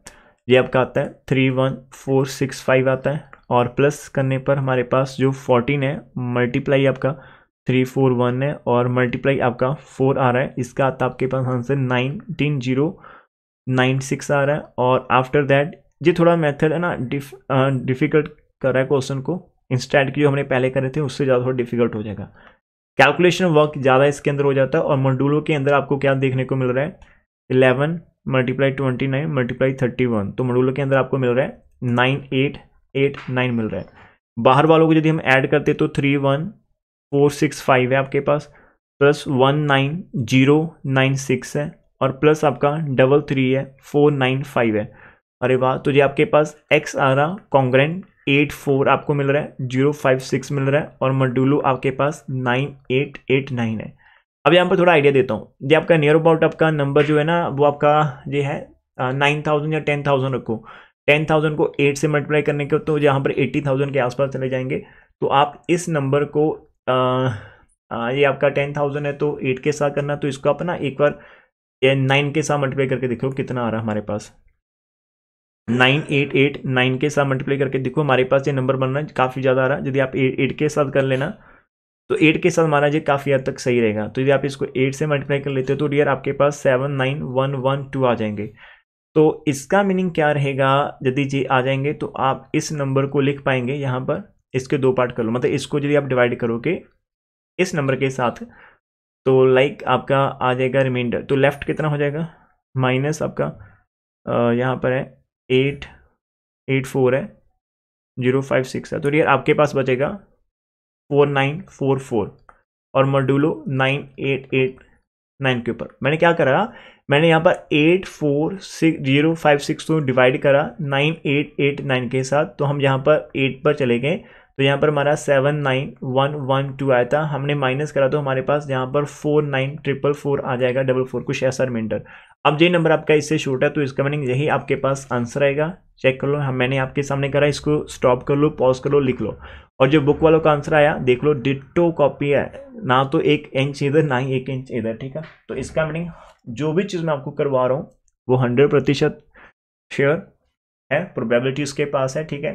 ये आपका आता है three one four six five आता है और प्लस करने पर हमारे पास जो फोर्टीन है मल्टीप्लाई आपका थ्री फोर वन है और मल्टीप्लाई आपका फोर आ रहा है इसका आता आपके पास answer nineteen zero nine six आ रहा है और आफ्टर दैट ये थोड़ा मेथड है ना डिफ डिफ़िकल्ट कर रहा है क्वेश्चन को इंस्टेंट की जो हमने पहले करे थे उससे ज़्यादा थोड़ा डिफिकल्ट हो जाएगा कैलकुलेशन वर्क ज़्यादा इसके अंदर हो जाता है और मॉड्यूलों के अंदर आपको क्या देखने को मिल रहा है eleven multiply twenty nine multiply thirty one तो मॉड्यूलों के अंदर आपको मिल रहा है नाइन एट एट नाइन मिल रहा है बाहर वालों को यदि हम ऐड करते तो three one four six five है आपके पास plus one nine zero nine six है और प्लस आपका डबल थ्री है फोर नाइन फाइव है अरे वाह तो ये आपके पास एक्स आ रहा कॉन्ग्रेंट एट फोर आपको मिल रहा है जीरो फाइव सिक्स मिल रहा है और मडुलू आपके पास नाइन एट एट नाइन है अब यहाँ पर थोड़ा आइडिया देता हूँ ये आपका नियर अबाउट आपका नंबर जो है ना वो आपका ये है नाइन थाउजेंड या टेन थाउजेंड रखो टेन थाउजेंड को एट से मल्टीप्लाई करने के तो यहाँ पर एट्टी थाउजेंड के आसपास चले जाएंगे तो आप इस नंबर को आ, आ, ये आपका टेन थाउजेंड है तो एट के साथ करना तो इसको आप ना एक बार नाइन के साथ मल्टीप्लाई करके देखो कितना आ रहा है हमारे पास नाइन एट एट नाइन के साथ मल्टीप्लाई करके देखो हमारे पास ये नंबर बनना काफ़ी ज़्यादा आ रहा है यदि आप एट के साथ कर लेना तो एट के साथ माना ये काफ़ी हद तक सही रहेगा तो यदि आप इसको एट से मल्टीप्लाई कर लेते हो तो डियर आपके पास seven nine one one two आ जाएंगे तो इसका मीनिंग क्या रहेगा यदि जी आ जाएंगे तो आप इस नंबर को लिख पाएंगे यहाँ पर इसके दो पार्ट कर लो मतलब इसको यदि आप डिवाइड करोगे इस नंबर के साथ तो लाइक आपका आ जाएगा रिमाइंडर तो लेफ्ट कितना हो जाएगा माइनस आपका यहाँ पर है एट एट फोर है जीरो फाइव सिक्स है तो यार आपके पास बचेगा फोर नाइन फोर फोर और modulo nine eight eight nine के ऊपर मैंने क्या करा मैंने यहाँ पर eight four six zero five six को डिवाइड करा नाइन एट एट नाइन के साथ तो हम यहाँ पर एट पर चले गए तो यहाँ पर हमारा seven nine one one two आया था हमने माइनस करा तो हमारे पास यहाँ पर फोर नाइन ट्रिपल फोर आ जाएगा डबल फोर कुछ ऐसा रिमाइंडर अब जी नंबर आपका इससे शूट है तो इसका मीनिंग यही आपके पास आंसर आएगा चेक कर लो हम हाँ, मैंने आपके सामने करा इसको स्टॉप कर लो पॉज कर लो लिख लो और जो बुक वालों का आंसर आया देख लो डिटो कॉपी है ना तो एक इंच इधर ना ही एक इंच इधर ठीक है तो इसका मीनिंग जो भी चीज़ मैं आपको करवा रहा हूँ वो हंड्रेड प्रतिशत श्योर है प्रोबेबिलिटी उसके पास है ठीक है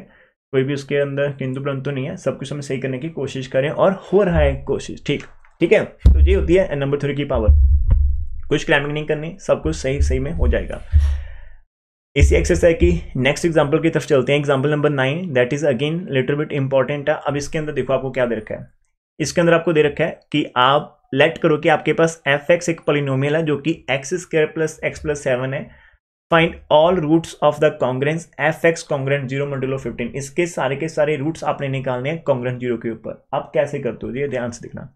कोई भी उसके अंदर किंतु परंतु नहीं है सब कुछ हमें सही करने की कोशिश करें और हो रहा है कोशिश ठीक ठीक है तो ये होती है नंबर थ्री की पावर कुछ क्लाइंबिंग नहीं करनी सब कुछ सही सही में हो जाएगा इसी एक्सरसाइज की नेक्स्ट एग्जाम्पल की तरफ चलते हैं example number nine that is again little bit important है अब इसके अंदर देखो आपको क्या दे रखा है इसके अंदर आपको दे रखा है कि आप लेट करो कि आपके पास एफ एक्स एक पोलिनोमियल है जो कि x square plus x plus seven है find all roots of the congruence F x congruence zero modulo fifteen इसके सारे के सारे रूट्स आपने निकालने हैं कांग्रेंस जीरो के ऊपर आप कैसे करते हो ये ध्यान से देखना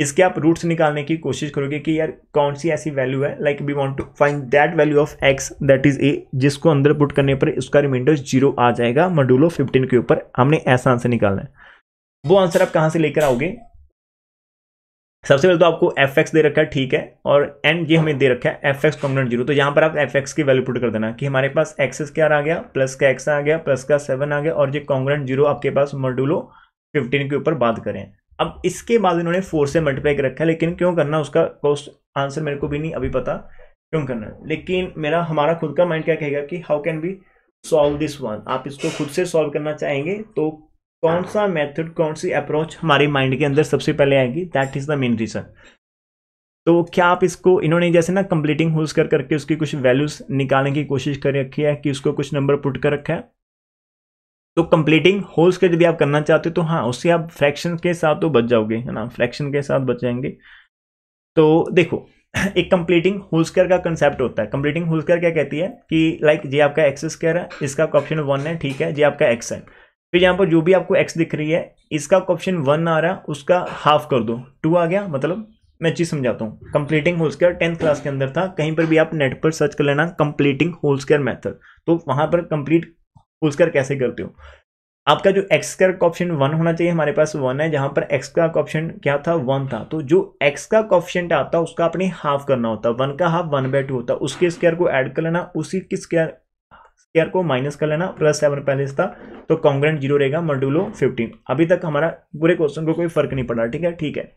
इसके आप रूट्स निकालने की कोशिश करोगे कि यार कौन सी ऐसी वैल्यू है like we want to find that value of x that is A जिसको अंदर पुट करने पर उसका रिमाइंडर जीरो आ जाएगा मडुलो फिफ्टीन के ऊपर हमने ऐसा आंसर निकालना है वो आंसर आप कहाँ से लेकर आओगे सबसे पहले तो आपको एफ एक्स दे रखा है ठीक है और एन ये हमें दे रखा है एफ एक्स कॉम्पोनेंट जीरो तो यहाँ पर आप एफ एक्स की वैल्यू पुट कर देना कि हमारे पास एक्सेस क्या आ गया प्लस का एक्स आ गया प्लस का सेवन आ गया और ये कॉम्पोनेंट जीरो आपके पास मॉड्यूलो फिफ्टीन के ऊपर बात करें अब इसके बाद इन्होंने फोर से मल्टीप्लाई कर रखा है लेकिन क्यों करना उसका कॉस्ट आंसर मेरे को भी नहीं अभी पता क्यों करना है लेकिन मेरा हमारा खुद का माइंड क्या कहेगा कि how can be solve this one आप इसको खुद से सॉल्व करना चाहेंगे तो कौन सा मेथड कौन सी अप्रोच हमारे माइंड के अंदर सबसे पहले आएगी that is the main reason तो क्या आप इसको इन्होंने जैसे ना कंप्लीटिंग होल्स कर करके उसकी कुछ वैल्यूज़ निकालने की कोशिश कर रखी है कि उसको कुछ नंबर पुट कर रखा है तो कंप्लीटिंग होल स्केयर यदि आप करना चाहते हो तो हाँ उससे आप फ्रैक्शन के साथ तो बच जाओगे है ना फ्रैक्शन के साथ बच जाएंगे तो देखो [clears throat] एक कंप्लीटिंग होल स्केयर का कंसेप्ट होता है कंप्लीटिंग होल स्केयर क्या कहती है कि लाइक like, जी आपका एक्स स्केयर है इसका ऑप्शन वन है ठीक है जी आपका एक्स है फिर यहाँ पर जो भी आपको एक्स दिख रही है इसका ऑप्शन वन आ रहा है उसका हाफ कर दो टू आ गया मतलब मैं चीज़ समझाता हूँ completing whole square tenth class के अंदर था कहीं पर भी आप नेट पर सर्च कर लेना कंप्लीटिंग होल स्केयर मैथड तो वहां पर कंप्लीट पुलस्कर कैसे करते हो आपका जो एक्स का ऑप्शन वन होना चाहिए हमारे पास वन है जहां पर एक्स का ऑप्शन क्या था वन था तो जो एक्स का ऑप्शन आता उसका अपने हाफ करना होता वन का हाफ वन बाय टू होता उसके स्क्वायर को ऐड कर लेना उसी के स्क्वायर स्क्वायर को माइनस कर लेना प्लस सेवन पहले था तो कॉन्ग्रेंट जीरो रहेगा मॉड्यूलो फिफ्टीन अभी तक हमारा पूरे क्वेश्चन को कोई फर्क नहीं पड़ रहा ठीक है ठीक है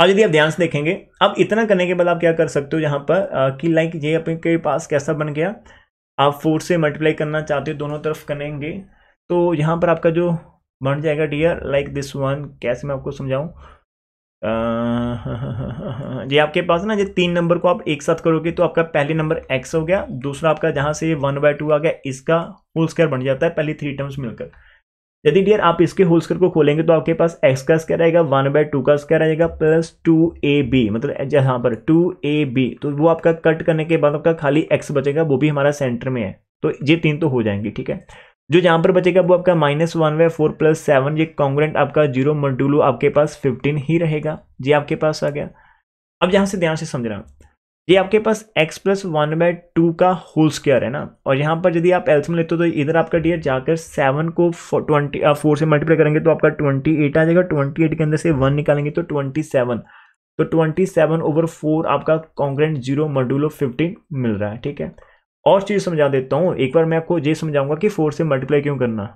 अब यदि आप ध्यान से देखेंगे अब इतना करने के बाद आप क्या कर सकते हो यहाँ पर कि लाइक ये अपने के पास कैसा बन गया आप फोर से मल्टीप्लाई करना चाहते हो दोनों तरफ करेंगे तो यहाँ पर आपका जो बन जाएगा डियर लाइक दिस वन कैसे मैं आपको समझाऊँ [laughs] ये आपके पास ना ये तीन नंबर को आप एक साथ करोगे तो आपका पहले नंबर एक्स हो गया दूसरा आपका जहाँ से वन बाय टू आ गया इसका होल स्क्वायर बन जाता है पहली थ्री टर्म्स मिलकर यदि डियर आप इसके होल स्क्र को खोलेंगे तो आपके पास एक्स का स्क्र आएगा वन बाय टू का स्क्र आएगा प्लस टू ए बी मतलब यहाँ पर टू ए बी तो वो आपका कट करने के बाद आपका खाली एक्स बचेगा वो भी हमारा सेंटर में है तो ये तीन तो हो जाएंगे ठीक है जो यहाँ पर बचेगा वो आपका minus one by four plus seven ये कॉन्ग्रेंट आपका जीरो मॉड्यूलो आपके पास फिफ्टीन ही रहेगा ये आपके पास आ गया अब यहाँ से ध्यान से समझ रहा हूँ ये आपके पास x plus one by two का होल स्क्वायर है ना और यहाँ पर यदि आप एल्सियम लेते हो तो इधर आपका डी जाकर सेवन को ट्वेंटी फोर uh, से मल्टीप्लाई करेंगे तो आपका ट्वेंटी एट आ जाएगा ट्वेंटी एट के अंदर से वन निकालेंगे तो ट्वेंटी सेवन तो ट्वेंटी सेवन ओवर फोर आपका कॉन्ग्रेंट जीरो ऑफ फिफ्टीन मिल रहा है ठीक है और चीज़ समझा देता हूँ एक बार मैं आपको ये समझाऊंगा कि फोर से मल्टीप्लाई क्यों करना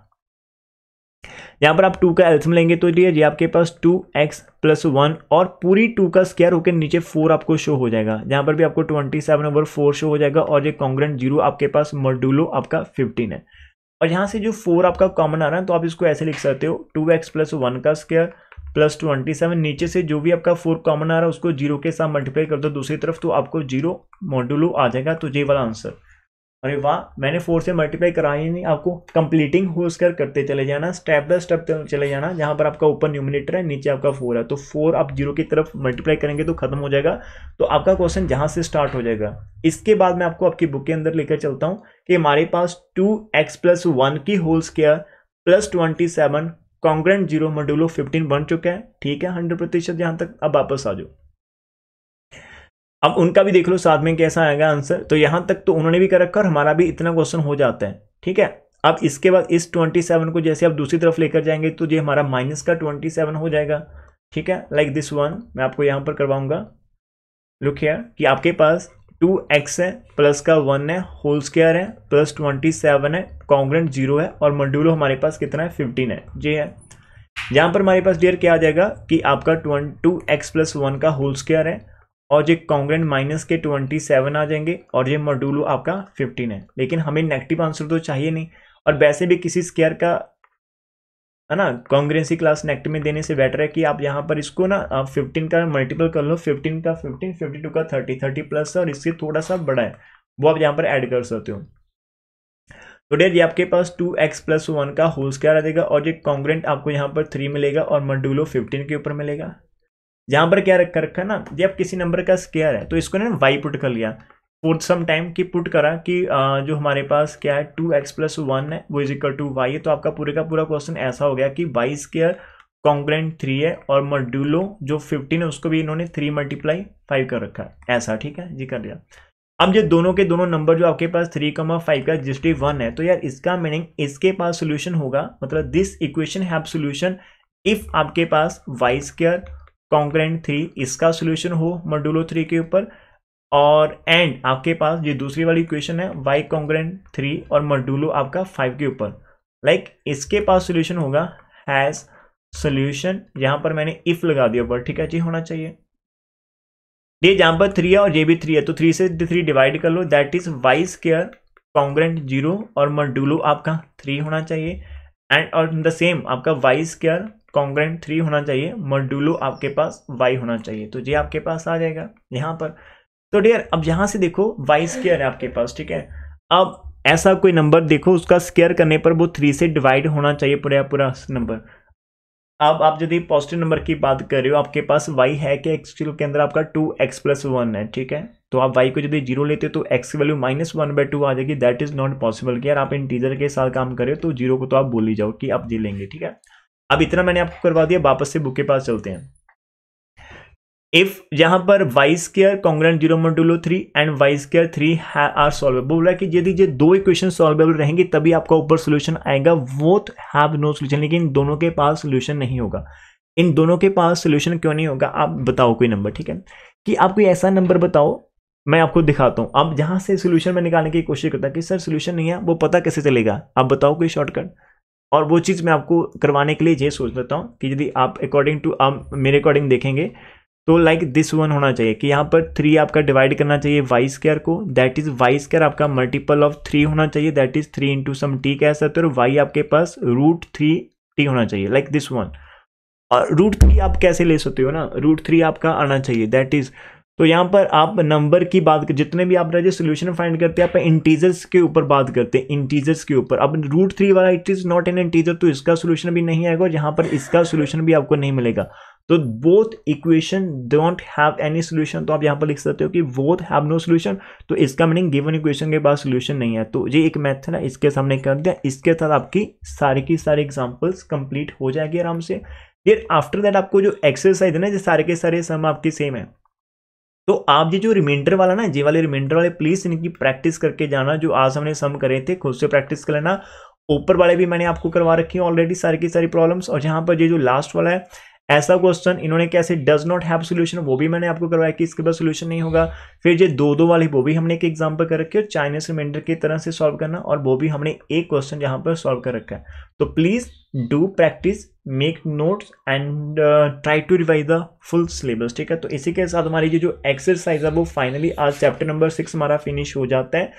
यहाँ पर आप टू का एल्सम लेंगे तो ये आपके पास टू एक्स प्लस वन और पूरी टू का स्क्यर होकर नीचे फोर आपको शो हो जाएगा यहाँ पर भी आपको twenty seven over four show हो जाएगा और ये कॉन्ग्रेंट जीरो आपके पास मॉड्यूलो आपका फिफ्टीन है और यहाँ से जो फोर आपका कॉमन आ रहा है तो आप इसको ऐसे लिख सकते हो टू एक्स प्लस वन का स्क्यर प्लस ट्वेंटी सेवन नीचे से जो भी आपका फोर कॉमन आ रहा है उसको जीरो के साथ मल्टीप्लाई कर दो दूसरी तरफ तो आपको जीरो मॉड्यूलो आ जाएगा तो ये वाला आंसर अरे वाह मैंने फोर से मल्टीप्लाई कराया ही नहीं आपको कंप्लीटिंग होल्स कर करते चले जाना स्टेप बाय स्टेप चले जाना जहाँ पर आपका ऊपर न्यूमिनेटर है नीचे आपका फोर है तो फोर आप जीरो की तरफ मल्टीप्लाई करेंगे तो खत्म हो जाएगा तो आपका क्वेश्चन जहाँ से स्टार्ट हो जाएगा इसके बाद मैं आपको आपकी बुक के अंदर लेकर चलता हूँ कि हमारे पास टू एक्स प्लस वन की whole square plus twenty seven congruent zero modulo fifteen बन चुका है ठीक है हंड्रेड प्रतिशत यहाँ तक अब वापस आ जाओ अब उनका भी देख लो साथ में कैसा आएगा आंसर तो यहां तक तो उन्होंने भी कर रखा और हमारा भी इतना क्वेश्चन हो जाता है ठीक है अब इसके बाद इस 27 को जैसे आप दूसरी तरफ लेकर जाएंगे तो ये हमारा माइनस का 27 हो जाएगा ठीक है लाइक दिस वन मैं आपको यहाँ पर करवाऊंगा लुक हेयर कि आपके पास टू एक्स है प्लस का वन है होल स्केयर है प्लस ट्वेंटी सेवन है कॉन्ग्रेंट जीरो है और मंडूलो हमारे पास कितना है फिफ्टीन है जी है यहाँ पर हमारे पास डियर क्या आ जाएगा कि आपका टू एक्स प्लस वन का होल स्केयर है और ये कॉन्ग्रेंट माइनस के ट्वेंटी सेवन आ जाएंगे और ये मॉड्यूलो आपका फिफ्टीन है लेकिन हमें नेगेटिव आंसर तो चाहिए नहीं और वैसे भी किसी स्केयर का है ना कॉन्ग्रेंसी क्लास नेगेटिव में देने से बेटर है कि आप यहाँ पर इसको ना आप फिफ्टीन का मल्टीपल कर लो फिफ्टीन का फिफ्टीन फिफ्टी टू का थर्टी थर्टी प्लस और इससे थोड़ा सा बड़ा है वो आप यहाँ पर ऐड कर सकते हो तो डेयर ये आपके पास टू एक्स प्लस वन का होल स्क्वायर आ जाएगा और ये कॉन्ग्रेंट आपको यहाँ पर थ्री मिलेगा और मंडूलो फिफ्टीन के ऊपर मिलेगा यहां पर क्या रखा रखा ना ये किसी नंबर का स्केयर है तो इसको ना वाई पुट कर लिया फोर्थ सम टाइम की पुट करा कि जो हमारे पास क्या है टू एक्स प्लस वन है वो इज इक्वल टू वाई है तो आपका पूरे का पूरा क्वेश्चन ऐसा हो गया कि वाई स्केयर कॉन्ग्रेंट थ्री है और मड्यूलो जो फिफ्टीन है उसको भी इन्होंने थ्री मल्टीप्लाई फाइव कर रखा है ऐसा ठीक है जी कर लिया अब ये दोनों के दोनों नंबर जो आपके पास थ्री कमा फाइव का जिस्टी वन है तो यार इसका मीनिंग इसके पास सोल्यूशन होगा मतलब this equation have solution if आपके पास वाई स्केयर कॉन्क्रेंट थ्री इसका सोल्यूशन हो मंडुलो थ्री के ऊपर और एंड आपके पास ये दूसरी वाली इक्वेशन है वाई कॉन्क्रेंट थ्री और मॉड्यूलो आपका फाइव के ऊपर लाइक like, इसके पास सोल्यूशन होगा हैज सोल्यूशन यहां पर मैंने इफ लगा दिया ऊपर ठीक है जी होना चाहिए ये जहां पर थ्री है और ये भी थ्री है तो थ्री से थ्री डिवाइड कर लो that is y square congruent zero और मंडुलो आपका थ्री होना चाहिए एंड और द सेम आपका वाई स्केयर कॉन्ग्रेंट थ्री होना चाहिए मॉड्यूलो आपके पास वाई होना चाहिए तो ये आपके पास आ जाएगा यहाँ पर तो डियर अब यहाँ से देखो वाई स्केयर है आपके पास ठीक है अब ऐसा कोई नंबर देखो उसका स्केयर करने पर वो थ्री से डिवाइड होना चाहिए पूरा पूरा नंबर अब आप यदि पॉजिटिव नंबर की बात कर रहे हो आपके पास वाई है कि एक्स क्यूब के अंदर आपका टू एक्स प्लस वन है ठीक है तो आप वाई को यदि जीरो लेते हो तो एक्स की value minus one by two आ जाएगी दैट इज़ नॉट पॉसिबल कि यार आप इंटीजर के साथ काम करें तो जीरो को तो आप बोल ही जाओ कि आप जी लेंगे ठीक है अब इतना मैंने आपको करवा दिया वापस से बुक के पास चलते हैं इफ यहां पर y square congruent zero modulo three and y square three are solvable बोला कि यदि ये दो इक्वेशन सॉल्वेबल रहेंगे तभी आपका ऊपर सोल्यूशन आएगा वो हैव नो सोल्यूशन लेकिन दोनों के पास सोल्यूशन नहीं होगा इन दोनों के पास सोल्यूशन क्यों नहीं होगा आप बताओ कोई नंबर ठीक है कि आप कोई ऐसा नंबर बताओ मैं आपको दिखाता हूं अब जहां से सोल्यूशन में निकालने की कोशिश करता कि सर सोल्यूशन नहीं है वो पता कैसे चलेगा आप बताओ कोई शॉर्टकट और वो चीज़ मैं आपको करवाने के लिए ये सोच लेता हूँ कि यदि आप अकॉर्डिंग टू आप मेरे अकॉर्डिंग देखेंगे तो लाइक दिस वन होना चाहिए कि यहाँ पर थ्री आपका डिवाइड करना चाहिए वाई स्केयर को दैट इज वाई स्केयर आपका मल्टीपल ऑफ थ्री होना चाहिए that is three into some t कह सकते हो और वाई आपके पास रूट थ्री टी होना चाहिए लाइक दिस वन और रूट थ्री आप कैसे ले सकते हो ना रूट थ्री आपका आना चाहिए दैट इज तो यहाँ पर आप नंबर की बात कर जितने भी आप रहे सोल्यूशन फाइंड करते हैं आप इंटीजर्स के ऊपर बात करते हैं इंटीजर्स के ऊपर अब रूट थ्री वाला it is not an integer तो इसका सोल्यूशन भी नहीं आएगा यहाँ पर इसका सोल्यूशन भी आपको नहीं मिलेगा तो both equation don't have any solution तो आप यहाँ पर लिख सकते हो कि बोथ हैव नो सोल्यूशन तो इसका मीनिंग गिवन इक्वेशन के बाद सोल्यूशन नहीं है तो ये एक मैथ है ना इसके सामने कर दिया इसके साथ आपकी सारी की सारी एग्जाम्पल्स कंप्लीट हो जाएगी आराम से फिर आफ्टर दैट आपको जो एक्सरसाइज है ना ये सारे के सारे सम आपकी सेम है तो आप ये जो रिमाइंडर वाला ना ये वाले रिमाइंडर वाले प्लीज़ इनकी प्रैक्टिस करके जाना जो आज हमने सम करे थे खुद से प्रैक्टिस कर लेना ऊपर वाले भी मैंने आपको करवा रखे हैं ऑलरेडी सारी की सारी प्रॉब्लम्स और यहाँ पर ये जो लास्ट वाला है ऐसा क्वेश्चन इन्होंने कैसे डज नॉट हैव सोल्यूशन वो भी मैंने आपको करवाया कि इसके पास सोल्यूशन नहीं होगा फिर ये दो दो वाली वो भी हमने एक एग्जाम्पल कर रखी है चाइनीज रिमाइंडर की तरह से सॉल्व करना और वो भी हमने एक क्वेश्चन यहाँ पर सॉल्व कर रखा है तो please do practice make notes and try to revise the full syllabus ठीक है तो इसी के साथ हमारी जो एक्सरसाइज है वो फाइनली आज चैप्टर नंबर सिक्स हमारा फिनिश हो जाता है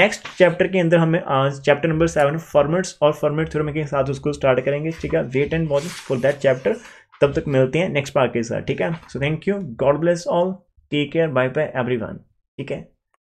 नेक्स्ट चैप्टर के अंदर हमें आज चैप्टर नंबर सेवन फॉर्मेट्स और फॉर्मेट थ्योरम के साथ उसको स्टार्ट करेंगे ठीक है wait and watch for that chapter तब तक मिलते हैं नेक्स्ट पार्ट के साथ ठीक है so thank you God bless all take care bye bye everyone ठीक है